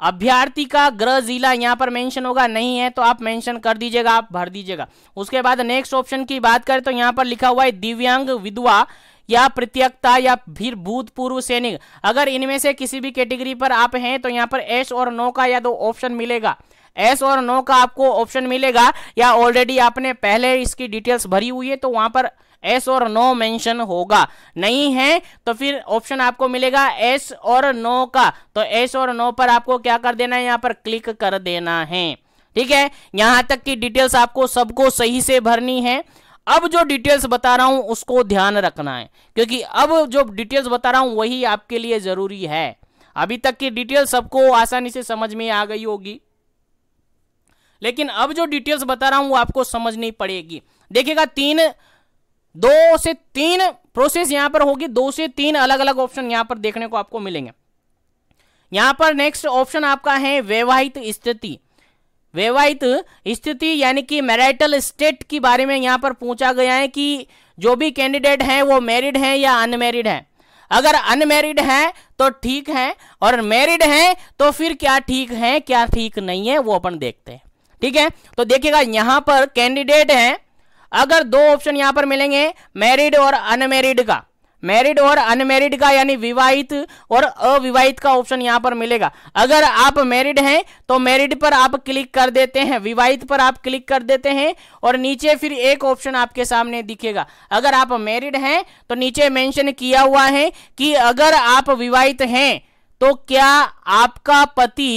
अभ्यर्थी का ग्रह जिला यहाँ पर मेंशन होगा नहीं है तो आप मेंशन कर दीजिएगा आप भर दीजिएगा उसके बाद नेक्स्ट ऑप्शन की बात करें तो यहाँ पर लिखा हुआ है दिव्यांग विधवा या प्रत्यक्षता या फिर भूतपूर्व सैनिक अगर इनमें से किसी भी कैटेगरी पर आप हैं तो यहाँ पर एस और नो का या दो ऑप्शन मिलेगा एस और नो का आपको ऑप्शन मिलेगा या ऑलरेडी आपने पहले इसकी डिटेल्स भरी हुई है तो वहां पर एस और नो मेंशन होगा नहीं है तो फिर ऑप्शन आपको मिलेगा एस और नो का तो एस और नो पर आपको क्या कर देना है यहां पर क्लिक कर देना है ठीक है यहां तक की डिटेल्स आपको सबको सही से भरनी है अब जो डिटेल्स बता रहा हूं उसको ध्यान रखना है क्योंकि अब जो डिटेल्स बता रहा हूं वही आपके लिए जरूरी है अभी तक की डिटेल सबको आसानी से समझ में आ गई होगी लेकिन अब जो डिटेल्स बता रहा हूं वो आपको समझनी पड़ेगी देखिएगा तीन दो से तीन प्रोसेस यहां पर होगी दो से तीन अलग अलग ऑप्शन यहां पर देखने को आपको मिलेंगे यहां पर नेक्स्ट ऑप्शन आपका है वैवाहित स्थिति वैवाहित स्थिति यानी कि मैरिटल स्टेट के बारे में यहां पर पूछा गया है कि जो भी कैंडिडेट हैं वो मैरिड हैं या अनमैरिड हैं अगर अनमैरिड है तो ठीक है और मैरिड है तो फिर क्या ठीक है क्या ठीक नहीं है वो अपन देखते हैं ठीक है तो देखिएगा यहां पर कैंडिडेट हैं अगर दो ऑप्शन यहां पर मिलेंगे मैरिड और अनमेरिड का मैरिड और अनमेरिड का यानी विवाहित और अविवाहित का ऑप्शन यहां पर मिलेगा अगर आप मैरिड हैं तो मैरिड पर आप क्लिक कर देते हैं विवाहित पर आप क्लिक कर देते हैं और नीचे फिर एक ऑप्शन आपके सामने दिखेगा अगर आप मैरिड हैं तो नीचे मेंशन किया हुआ है कि अगर आप विवाहित हैं तो क्या आपका पति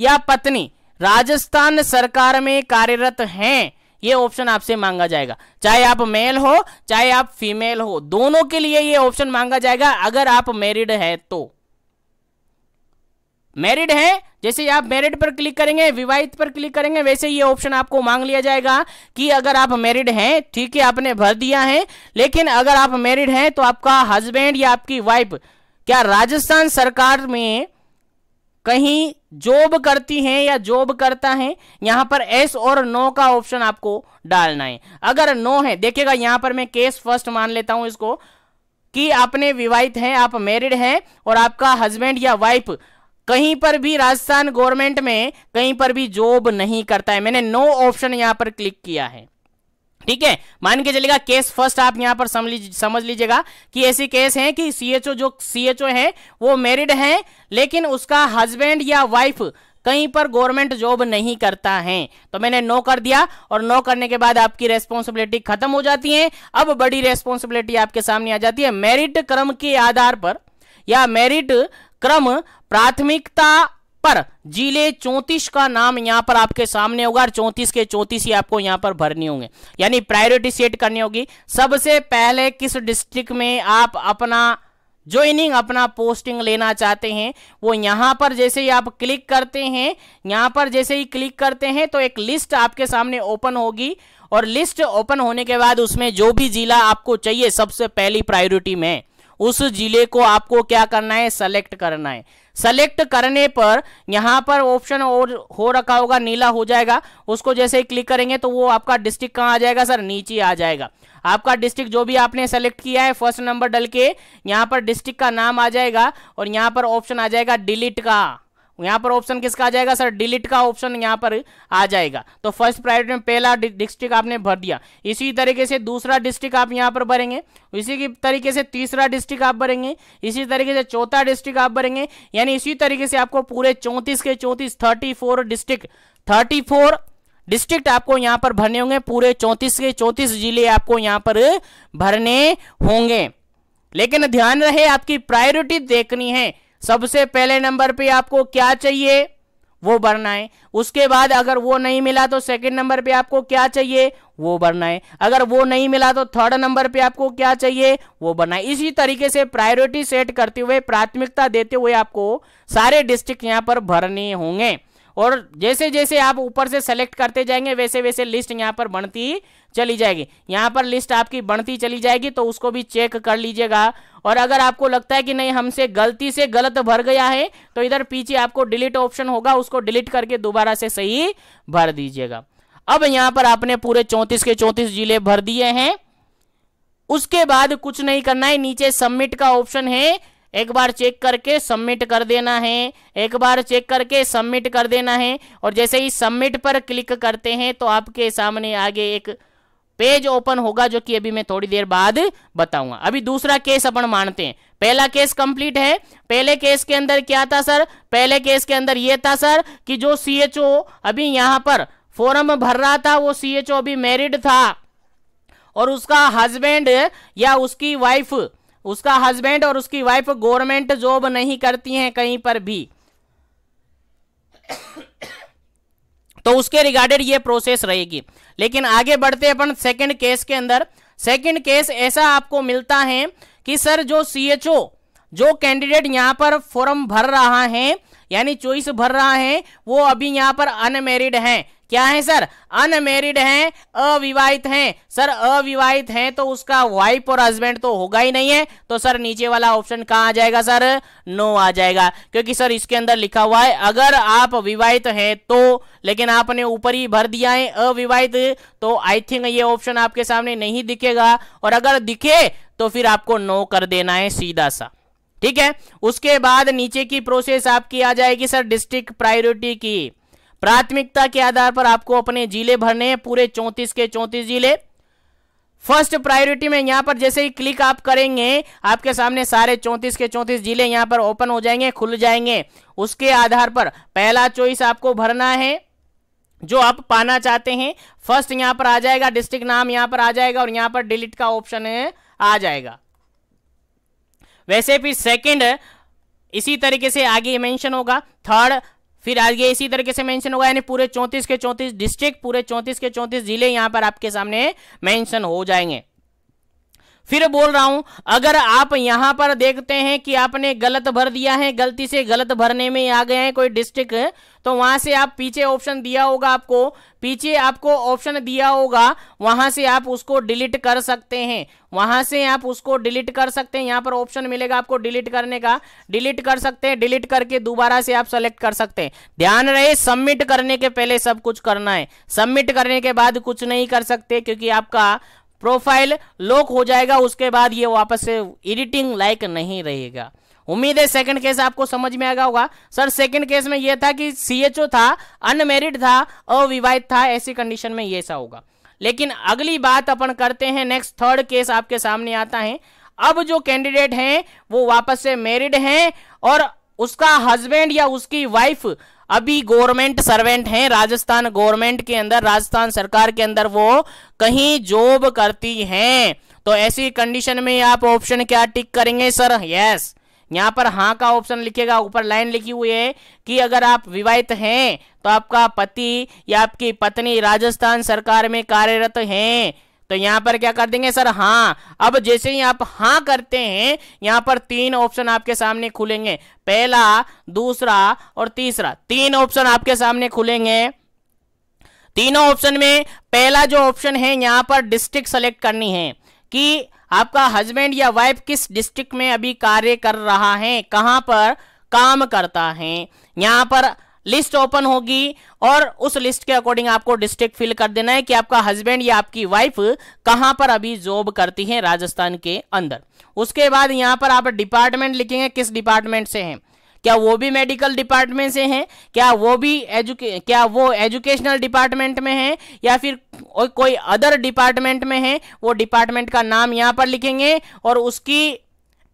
या पत्नी राजस्थान सरकार में कार्यरत हैं ये ऑप्शन आपसे मांगा जाएगा चाहे आप मेल हो चाहे आप फीमेल हो दोनों के लिए ये ऑप्शन मांगा जाएगा अगर आप मैरिड है तो मैरिड है जैसे आप मैरिड पर क्लिक करेंगे विवाहित पर क्लिक करेंगे वैसे ये ऑप्शन आपको मांग लिया जाएगा कि अगर आप मैरिड हैं ठीक है आपने भर दिया है लेकिन अगर आप मैरिड हैं तो आपका हस्बैंड या आपकी वाइफ क्या राजस्थान सरकार में कहीं जॉब करती हैं या जॉब करता है यहां पर एस और नो का ऑप्शन आपको डालना है अगर नो है देखिएगा यहां पर मैं केस फर्स्ट मान लेता हूं इसको कि आपने विवाहित हैं आप मैरिड हैं और आपका हस्बैंड या वाइफ कहीं पर भी राजस्थान गवर्नमेंट में कहीं पर भी जॉब नहीं करता है मैंने नो ऑप्शन यहां पर क्लिक किया है ठीक है मान के चलेगा केस फर्स्ट आप यहां पर समझ लीजिएगा कि ऐसे केस है कि सीएचओ जो सीएचओ है वो मैरिड है लेकिन उसका हस्बैंड या वाइफ कहीं पर गवर्नमेंट जॉब नहीं करता है तो मैंने नो कर दिया और नो करने के बाद आपकी रेस्पॉन्सिबिलिटी खत्म हो जाती है अब बड़ी रेस्पॉन्सिबिलिटी आपके सामने आ जाती है मेरिट क्रम के आधार पर या मेरिट क्रम प्राथमिकता पर जिले चौंतीस का नाम यहां पर आपके सामने होगा और के चौतीस ही आपको यहां पर भरनी होंगे यानी प्रायोरिटी सेट करनी होगी सबसे पहले किस डिस्ट्रिक्ट में आप अपना ज्वाइनिंग अपना पोस्टिंग लेना चाहते हैं वो यहां पर जैसे ही आप क्लिक करते हैं यहां पर जैसे ही क्लिक करते हैं तो एक लिस्ट आपके सामने ओपन होगी और लिस्ट ओपन होने के बाद उसमें जो भी जिला आपको चाहिए सबसे पहली प्रायोरिटी में उस जिले को आपको क्या करना है सेलेक्ट करना है सेलेक्ट करने पर यहाँ पर ऑप्शन और हो रखा होगा नीला हो जाएगा उसको जैसे क्लिक करेंगे तो वो आपका डिस्ट्रिक्ट कहाँ आ जाएगा सर नीचे आ जाएगा आपका डिस्ट्रिक्ट जो भी आपने सेलेक्ट किया है फर्स्ट नंबर डल के यहाँ पर डिस्ट्रिक्ट का नाम आ जाएगा और यहाँ पर ऑप्शन आ जाएगा डिलीट का यहाँ पर ऑप्शन किसका आ जाएगा सर डिलीट का ऑप्शन यहाँ पर आ जाएगा तो फर्स्ट प्रायोरिटी में पहला डिस्ट्रिक्ट आपने भर दिया इसी तरीके से दूसरा डिस्ट्रिक्ट आप यहाँ पर भरेंगे इसी की तरीके से तीसरा डिस्ट्रिक्ट आप भरेंगे इसी तरीके से चौथा डिस्ट्रिक्ट आप भरेंगे यानी इसी तरीके से आपको पूरे चौंतीस के चौंतीस थर्टी डिस्ट्रिक्ट थर्टी डिस्ट्रिक्ट आपको यहाँ पर भरने होंगे पूरे चौंतीस के चौंतीस जिले आपको यहाँ पर भरने होंगे लेकिन ध्यान रहे आपकी प्रायोरिटी देखनी है सबसे पहले नंबर पे आपको क्या चाहिए वो भरना है उसके बाद अगर वो नहीं मिला तो सेकंड नंबर पे आपको क्या चाहिए वो भरना है अगर वो नहीं मिला तो थर्ड नंबर पे आपको क्या चाहिए वो भरना है इसी तरीके से प्रायोरिटी सेट करते हुए प्राथमिकता देते हुए आपको सारे डिस्ट्रिक्ट यहाँ पर भरने होंगे और जैसे जैसे आप ऊपर से सेलेक्ट करते जाएंगे वैसे वैसे लिस्ट यहाँ पर बढ़ती चली जाएगी यहाँ पर लिस्ट आपकी बढ़ती चली जाएगी तो उसको भी चेक कर लीजिएगा और अगर आपको लगता है कि नहीं हमसे गलती से गलत भर गया है तो इधर पीछे आपको डिलीट ऑप्शन होगा उसको डिलीट करके दोबारा से सही भर दीजिएगा अब यहाँ पर आपने पूरे चौंतीस के चौंतीस जिले भर दिए हैं उसके बाद कुछ नहीं करना है नीचे सबमिट का ऑप्शन है एक बार चेक करके सबमिट कर देना है एक बार चेक करके सबमिट कर देना है और जैसे ही सबमिट पर क्लिक करते हैं तो आपके सामने आगे एक पेज ओपन होगा जो कि अभी मैं थोड़ी देर बाद बताऊंगा अभी दूसरा केस अपन मानते हैं पहला केस कंप्लीट है पहले केस के अंदर क्या था सर पहले केस के अंदर यह था सर कि जो सीएचओ अभी यहां पर फॉर्म भर रहा था वो सीएचओ अभी मैरिड था और उसका हस्बैंड या उसकी वाइफ उसका हस्बैंड और उसकी वाइफ गवर्नमेंट जॉब नहीं करती हैं कहीं पर भी तो उसके रिगार्डेड ये प्रोसेस रहेगी लेकिन आगे बढ़ते अपन सेकंड केस के अंदर सेकंड केस ऐसा आपको मिलता है कि सर जो सीएचओ जो कैंडिडेट यहाँ पर फॉर्म भर रहा है यानी चॉइस भर रहा है वो अभी यहाँ पर अनमेरिड है क्या है सर अनमेरिड हैं अविवाहित हैं सर अविवाहित हैं तो उसका वाइफ और हस्बैंड तो होगा ही नहीं है तो सर नीचे वाला ऑप्शन कहाँ आ जाएगा सर नो आ जाएगा क्योंकि सर इसके अंदर लिखा हुआ है अगर आप विवाहित हैं तो लेकिन आपने ऊपर ही भर दिया है अविवाहित तो आई थिंक ये ऑप्शन आपके सामने नहीं दिखेगा और अगर दिखे तो फिर आपको नो कर देना है सीधा सा ठीक है उसके बाद नीचे की प्रोसेस आपकी आ जाएगी सर डिस्ट्रिक्ट प्रायोरिटी की प्राथमिकता के आधार पर आपको अपने जिले भरने हैं पूरे चौंतीस के चौंतीस जिले फर्स्ट प्रायोरिटी में यहां पर जैसे ही क्लिक आप करेंगे आपके सामने सारे चौंतीस के चौंतीस जिले यहां पर ओपन हो जाएंगे खुल जाएंगे उसके आधार पर पहला चॉइस आपको भरना है जो आप पाना चाहते हैं फर्स्ट यहां पर आ जाएगा डिस्ट्रिक्ट नाम यहां पर आ जाएगा और यहां पर डिलीट का ऑप्शन आ जाएगा वैसे भी सेकेंड इसी तरीके से आगे मेंशन होगा थर्ड फिर आगे इसी तरीके से मेंशन होगा यानी पूरे चौंतीस के चौंतीस डिस्ट्रिक्ट पूरे चौंतीस के चौंतीस जिले यहां पर आपके सामने मेंशन हो जाएंगे फिर बोल रहा हूं अगर आप यहां पर देखते हैं कि आपने गलत भर दिया है गलती से गलत भरने में आ गए हैं कोई डिस्ट्रिक्ट तो वहां से आप पीछे ऑप्शन दिया होगा आपको पीछे आपको ऑप्शन दिया होगा वहां से आप उसको डिलीट कर सकते हैं वहां से आप उसको डिलीट कर सकते हैं यहां पर ऑप्शन मिलेगा आपको डिलीट करने का डिलीट कर सकते हैं डिलीट करके दोबारा से आप सेलेक्ट कर सकते हैं ध्यान रहे सबमिट करने के पहले सब कुछ करना है सबमिट करने के बाद कुछ नहीं कर सकते क्योंकि आपका प्रोफाइल लॉक हो जाएगा उसके बाद ये वापस से एडिटिंग लाइक नहीं रहेगा उम्मीद है सेकंड केस आपको समझ में आ गया होगा सर सेकंड केस में यह था कि सीएचओ था अनमेरिड था अविवाहित था ऐसी कंडीशन में ये ऐसा होगा लेकिन अगली बात अपन करते हैं नेक्स्ट थर्ड केस आपके सामने आता है अब जो कैंडिडेट हैं वो वापस से मैरिड हैं और उसका हस्बैंड या उसकी वाइफ अभी गवर्नमेंट सर्वेंट हैं राजस्थान गवर्नमेंट के अंदर राजस्थान सरकार के अंदर वो कहीं जॉब करती हैं तो ऐसी कंडीशन में आप ऑप्शन क्या टिक करेंगे सर यस yes. यहाँ पर हाँ का ऑप्शन लिखेगा ऊपर लाइन लिखी हुई है कि अगर आप विवाहित हैं तो आपका पति या आपकी पत्नी राजस्थान सरकार में कार्यरत हैं तो यहाँ पर क्या कर देंगे सर हाँ अब जैसे ही आप हाँ करते हैं यहाँ पर तीन ऑप्शन आपके सामने खुलेंगे पहला दूसरा और तीसरा तीन ऑप्शन आपके सामने खुलेंगे तीनों ऑप्शन में पहला जो ऑप्शन है यहाँ पर डिस्ट्रिक्ट सेलेक्ट करनी है कि आपका हस्बैंड या वाइफ किस डिस्ट्रिक्ट में अभी कार्य कर रहा है कहां पर काम करता है यहां पर लिस्ट ओपन होगी और उस लिस्ट के अकॉर्डिंग आपको डिस्ट्रिक्ट फिल कर देना है कि आपका हस्बैंड या आपकी वाइफ कहां पर अभी जॉब करती है राजस्थान के अंदर उसके बाद यहां पर आप डिपार्टमेंट लिखेंगे किस डिपार्टमेंट से हैं क्या वो भी मेडिकल डिपार्टमेंट से हैं क्या वो भी एजुके क्या वो एजुकेशनल डिपार्टमेंट में हैं या फिर और कोई अदर डिपार्टमेंट में है वो डिपार्टमेंट का नाम यहां पर लिखेंगे और उसकी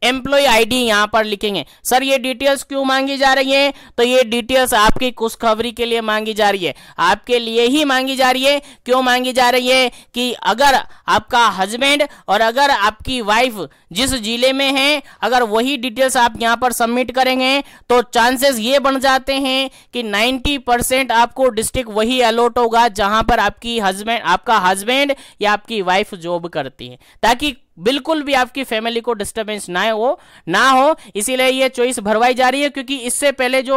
एम्प्लॉय आईडी यहां पर लिखेंगे सर ये डिटेल्स क्यों मांगी जा रही है तो ये डिटेल्स आपकी खुशखबरी के लिए मांगी जा रही है आपके लिए ही मांगी जा रही है क्यों मांगी जा रही है कि अगर आपका हस्बैंड और अगर आपकी वाइफ जिस जिले में है अगर वही डिटेल्स आप यहां पर सबमिट करेंगे तो चांसेस ये बन जाते हैं कि नाइन्टी परसेंट आपको डिस्ट्रिक्ट वही अलॉट होगा जहां पर आपकी हस्बैंड आपका हस्बैंड या आपकी वाइफ जॉब करती है ताकि बिल्कुल भी आपकी फैमिली को डिस्टर्बेंस ना हो ना हो इसीलिए ये चॉइस भरवाई जा रही है क्योंकि इससे पहले जो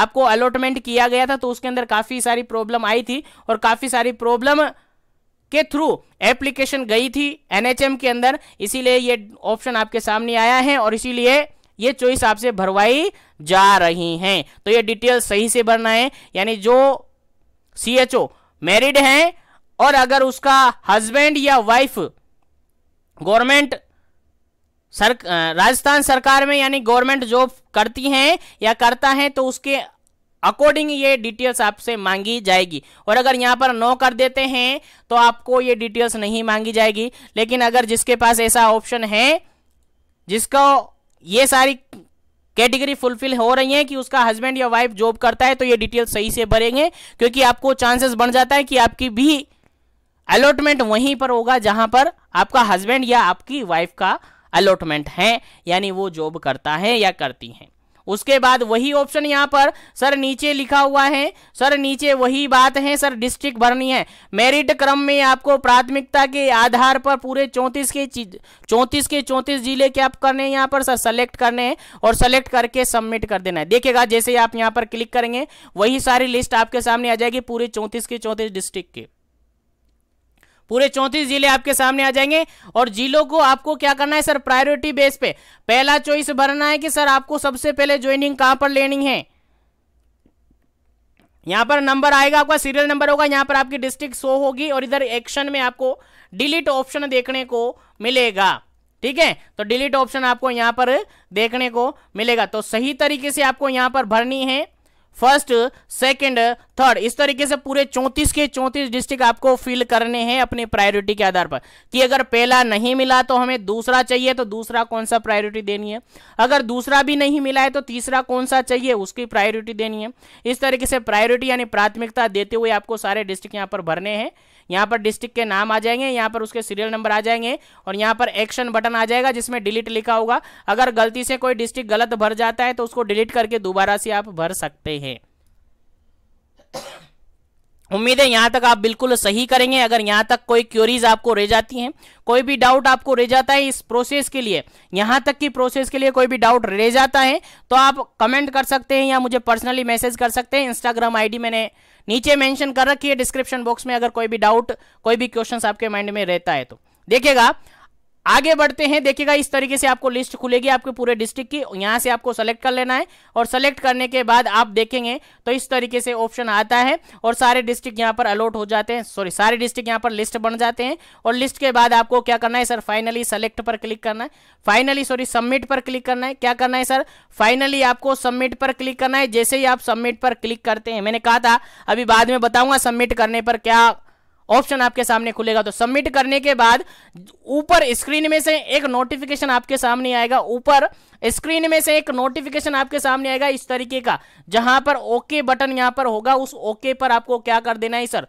आपको अलॉटमेंट किया गया था तो उसके अंदर काफ़ी सारी प्रॉब्लम आई थी और काफ़ी सारी प्रॉब्लम के थ्रू एप्लीकेशन गई थी एनएचएम के अंदर इसीलिए ये ऑप्शन आपके सामने आया है और इसीलिए ये चॉइस आपसे भरवाई जा रही हैं तो ये डिटेल सही से भरना है यानी जो सी एच ओ मैरिड हैं और अगर उसका हस्बैंड या वाइफ गवर्नमेंट सर राजस्थान सरकार में यानी गवर्नमेंट जॉब करती हैं या करता है तो उसके अकॉर्डिंग ये डिटेल्स आपसे मांगी जाएगी और अगर यहाँ पर नो कर देते हैं तो आपको ये डिटेल्स नहीं मांगी जाएगी लेकिन अगर जिसके पास ऐसा ऑप्शन है जिसको ये सारी कैटेगरी फुलफिल हो रही है कि उसका हस्बैंड या वाइफ जॉब करता है तो ये डिटेल्स सही से भरेंगे क्योंकि आपको चांसेस बढ़ जाता है कि आपकी भी अलॉटमेंट वहीं पर होगा जहां पर आपका हस्बैंड या आपकी वाइफ का अलॉटमेंट है यानी वो जॉब करता है या करती है उसके बाद वही ऑप्शन यहाँ पर सर नीचे लिखा हुआ है सर नीचे वही बात है सर डिस्ट्रिक्ट भरनी है मेरिट क्रम में आपको प्राथमिकता के आधार पर पूरे चौंतीस के चौंतीस के चौंतीस जिले के आप करने हैं यहाँ पर सर सेलेक्ट करने हैं और सेलेक्ट करके सबमिट कर देना है देखिएगा जैसे आप यहाँ पर क्लिक करेंगे वही सारी लिस्ट आपके सामने आ जाएगी पूरे चौंतीस के चौंतीस डिस्ट्रिक्ट के पूरे चौंतीस जिले आपके सामने आ जाएंगे और जिलों को आपको क्या करना है सर प्रायोरिटी बेस पे पहला चॉइस भरना है कि सर आपको सबसे पहले ज्वाइनिंग कहां पर लेनी है यहां पर नंबर आएगा आपका सीरियल नंबर होगा यहां पर आपकी डिस्ट्रिक्ट शो होगी और इधर एक्शन में आपको डिलीट ऑप्शन देखने को मिलेगा ठीक है तो डिलीट ऑप्शन आपको यहां पर देखने को मिलेगा तो सही तरीके से आपको यहां पर भरनी है फर्स्ट सेकंड थर्ड इस तरीके से पूरे 34 के 34 डिस्ट्रिक्ट आपको फिल करने हैं अपनी प्रायोरिटी के आधार पर कि अगर पहला नहीं मिला तो हमें दूसरा चाहिए तो दूसरा कौन सा प्रायोरिटी देनी है अगर दूसरा भी नहीं मिला है तो तीसरा कौन सा चाहिए उसकी प्रायोरिटी देनी है इस तरीके से प्रायोरिटी यानी प्राथमिकता देते हुए आपको सारे डिस्ट्रिक्ट यहाँ पर भरने हैं यहाँ पर डिस्ट्रिक्ट के नाम आ जाएंगे यहाँ पर उसके सीरियल नंबर आ जाएंगे और यहाँ पर एक्शन बटन आ जाएगा जिसमें डिलीट लिखा होगा अगर गलती से कोई डिस्ट्रिक्ट गलत भर जाता है तो उसको डिलीट करके दोबारा से आप भर सकते हैं उम्मीद है यहाँ तक आप बिल्कुल सही करेंगे अगर यहाँ तक कोई क्यूरीज आपको रह जाती हैं कोई भी डाउट आपको रह जाता है इस प्रोसेस के लिए यहाँ तक की प्रोसेस के लिए कोई भी डाउट रह जाता है तो आप कमेंट कर सकते हैं या मुझे पर्सनली मैसेज कर सकते हैं इंस्टाग्राम आईडी मैंने नीचे मेंशन कर रखी है डिस्क्रिप्शन बॉक्स में अगर कोई भी डाउट कोई भी क्वेश्चन आपके माइंड में रहता है तो देखिएगा आगे बढ़ते हैं देखिएगा इस तरीके से आपको लिस्ट खुलेगी आपके पूरे डिस्ट्रिक्ट की यहां से आपको सेलेक्ट कर लेना है और सेलेक्ट करने के बाद आप देखेंगे तो इस तरीके से ऑप्शन आता है और सारे डिस्ट्रिक्ट यहाँ पर अलॉट हो जाते हैं सॉरी सारे डिस्ट्रिक्ट यहाँ पर लिस्ट बन जाते हैं और लिस्ट के बाद आपको क्या करना है सर फाइनली सेलेक्ट पर क्लिक करना है फाइनली सॉरी सबमिट पर क्लिक करना है क्या करना है सर फाइनली आपको सबमिट पर क्लिक करना है जैसे ही आप सबमिट पर क्लिक करते हैं मैंने कहा था अभी बाद में बताऊंगा सबमिट करने पर क्या ऑप्शन आपके सामने खुलेगा तो सबमिट करने के बाद ऊपर स्क्रीन में से एक नोटिफिकेशन आपके सामने आएगा ऊपर स्क्रीन में से एक नोटिफिकेशन आपके सामने आएगा इस तरीके का जहां पर ओके बटन यहां पर होगा उस ओके पर आपको क्या कर देना है सर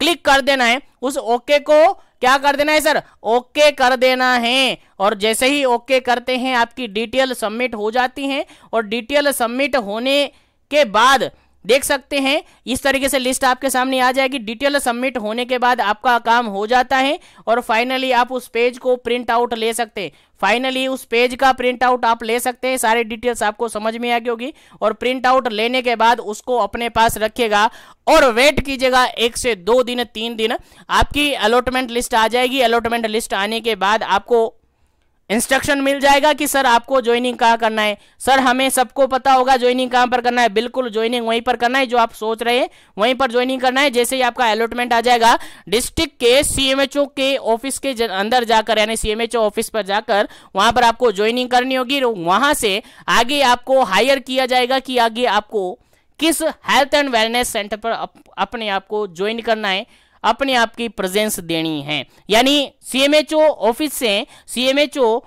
क्लिक कर देना है उस ओके को क्या कर देना है सर ओके कर देना है और जैसे ही ओके करते हैं आपकी डिटेल सबमिट हो जाती है और डिटेल सबमिट होने के बाद देख सकते हैं इस तरीके से लिस्ट आपके सामने आ जाएगी डिटेल सबमिट होने के बाद आपका काम हो जाता है और फाइनली आप उस पेज को प्रिंट आउट ले सकते हैं फाइनली उस पेज का प्रिंट आउट आप ले सकते हैं सारे डिटेल्स आपको समझ में आ गई होगी और प्रिंट आउट लेने के बाद उसको अपने पास रखिएगा और वेट कीजिएगा एक से दो दिन तीन दिन आपकी अलॉटमेंट लिस्ट आ जाएगी अलॉटमेंट लिस्ट आने के बाद आपको इंस्ट्रक्शन मिल जाएगा कि सर आपको ज्वाइनिंग कहाँ करना है सर हमें सबको पता होगा ज्वाइनिंग कहाँ पर करना है बिल्कुल ज्वाइनिंग वहीं पर करना है जो आप सोच रहे हैं वहीं पर ज्वाइनिंग करना है जैसे ही आपका अलॉटमेंट आ जाएगा डिस्ट्रिक्ट के सीएमएचओ के ऑफिस के अंदर जाकर यानी सीएमएचओ ऑफिस पर जाकर वहां पर आपको ज्वाइनिंग करनी होगी वहां से आगे आपको हायर किया जाएगा कि आगे आपको किस हेल्थ एंड वेलनेस सेंटर पर अप, अपने आप को ज्वाइन करना है अपने आप की प्रेजेंस देनी है यानी सीएमएचओ ऑफिस से सीएमएचओ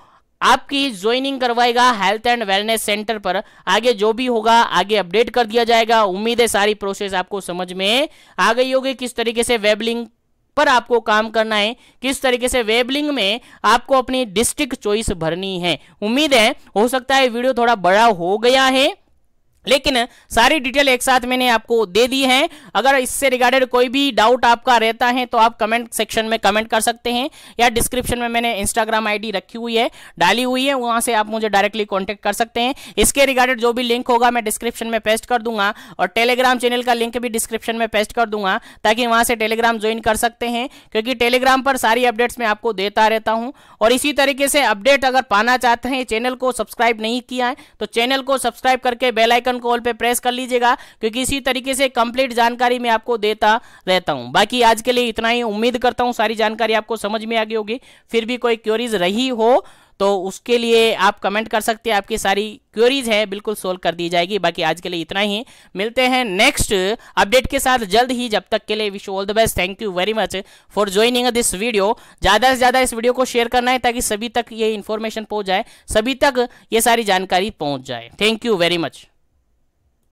आपकी ज्वाइनिंग करवाएगा हेल्थ एंड वेलनेस सेंटर पर आगे जो भी होगा आगे अपडेट कर दिया जाएगा उम्मीद है सारी प्रोसेस आपको समझ में आ गई होगी किस तरीके से वेब लिंक पर आपको काम करना है किस तरीके से वेब लिंक में आपको अपनी डिस्ट्रिक्ट चॉइस भरनी है उम्मीद है हो सकता है वीडियो थोड़ा बड़ा हो गया है लेकिन सारी डिटेल एक साथ मैंने आपको दे दी है अगर इससे रिगार्डेड कोई भी डाउट आपका रहता है तो आप कमेंट सेक्शन में कमेंट कर सकते हैं या डिस्क्रिप्शन में मैंने इंस्टाग्राम आईडी रखी हुई है डाली हुई है वहां से आप मुझे डायरेक्टली कांटेक्ट कर सकते हैं इसके रिगार्डेड जो भी लिंक होगा मैं डिस्क्रिप्शन में पेस्ट कर दूंगा और टेलीग्राम चैनल का लिंक भी डिस्क्रिप्शन में पेस्ट कर दूंगा ताकि वहां से टेलीग्राम ज्वाइन कर सकते हैं क्योंकि टेलीग्राम पर सारी अपडेट्स मैं आपको देता रहता हूँ और इसी तरीके से अपडेट अगर पाना चाहते हैं चैनल को सब्सक्राइब नहीं किया है तो चैनल को सब्सक्राइब करके बेलाइकन आइकन कॉल पे प्रेस कर लीजिएगा क्योंकि इसी तरीके से कंप्लीट जानकारी मैं आपको देता रहता हूं बाकी आज के लिए इतना ही उम्मीद करता हूं सारी जानकारी आपको समझ में आ गई होगी फिर भी कोई क्योरीज रही हो तो उसके लिए आप कमेंट कर सकते हैं आपकी सारी क्योरीज है बिल्कुल सोल्व कर दी जाएगी बाकी आज के लिए इतना ही मिलते हैं नेक्स्ट अपडेट के साथ जल्द ही जब तक के लिए wish all the best thank you very much for joining this video ज़्यादा से ज़्यादा इस वीडियो को शेयर करना है ताकि सभी तक ये इन्फॉर्मेशन पहुंच जाए सभी तक ये सारी जानकारी पहुंच जाए थैंक यू वेरी मच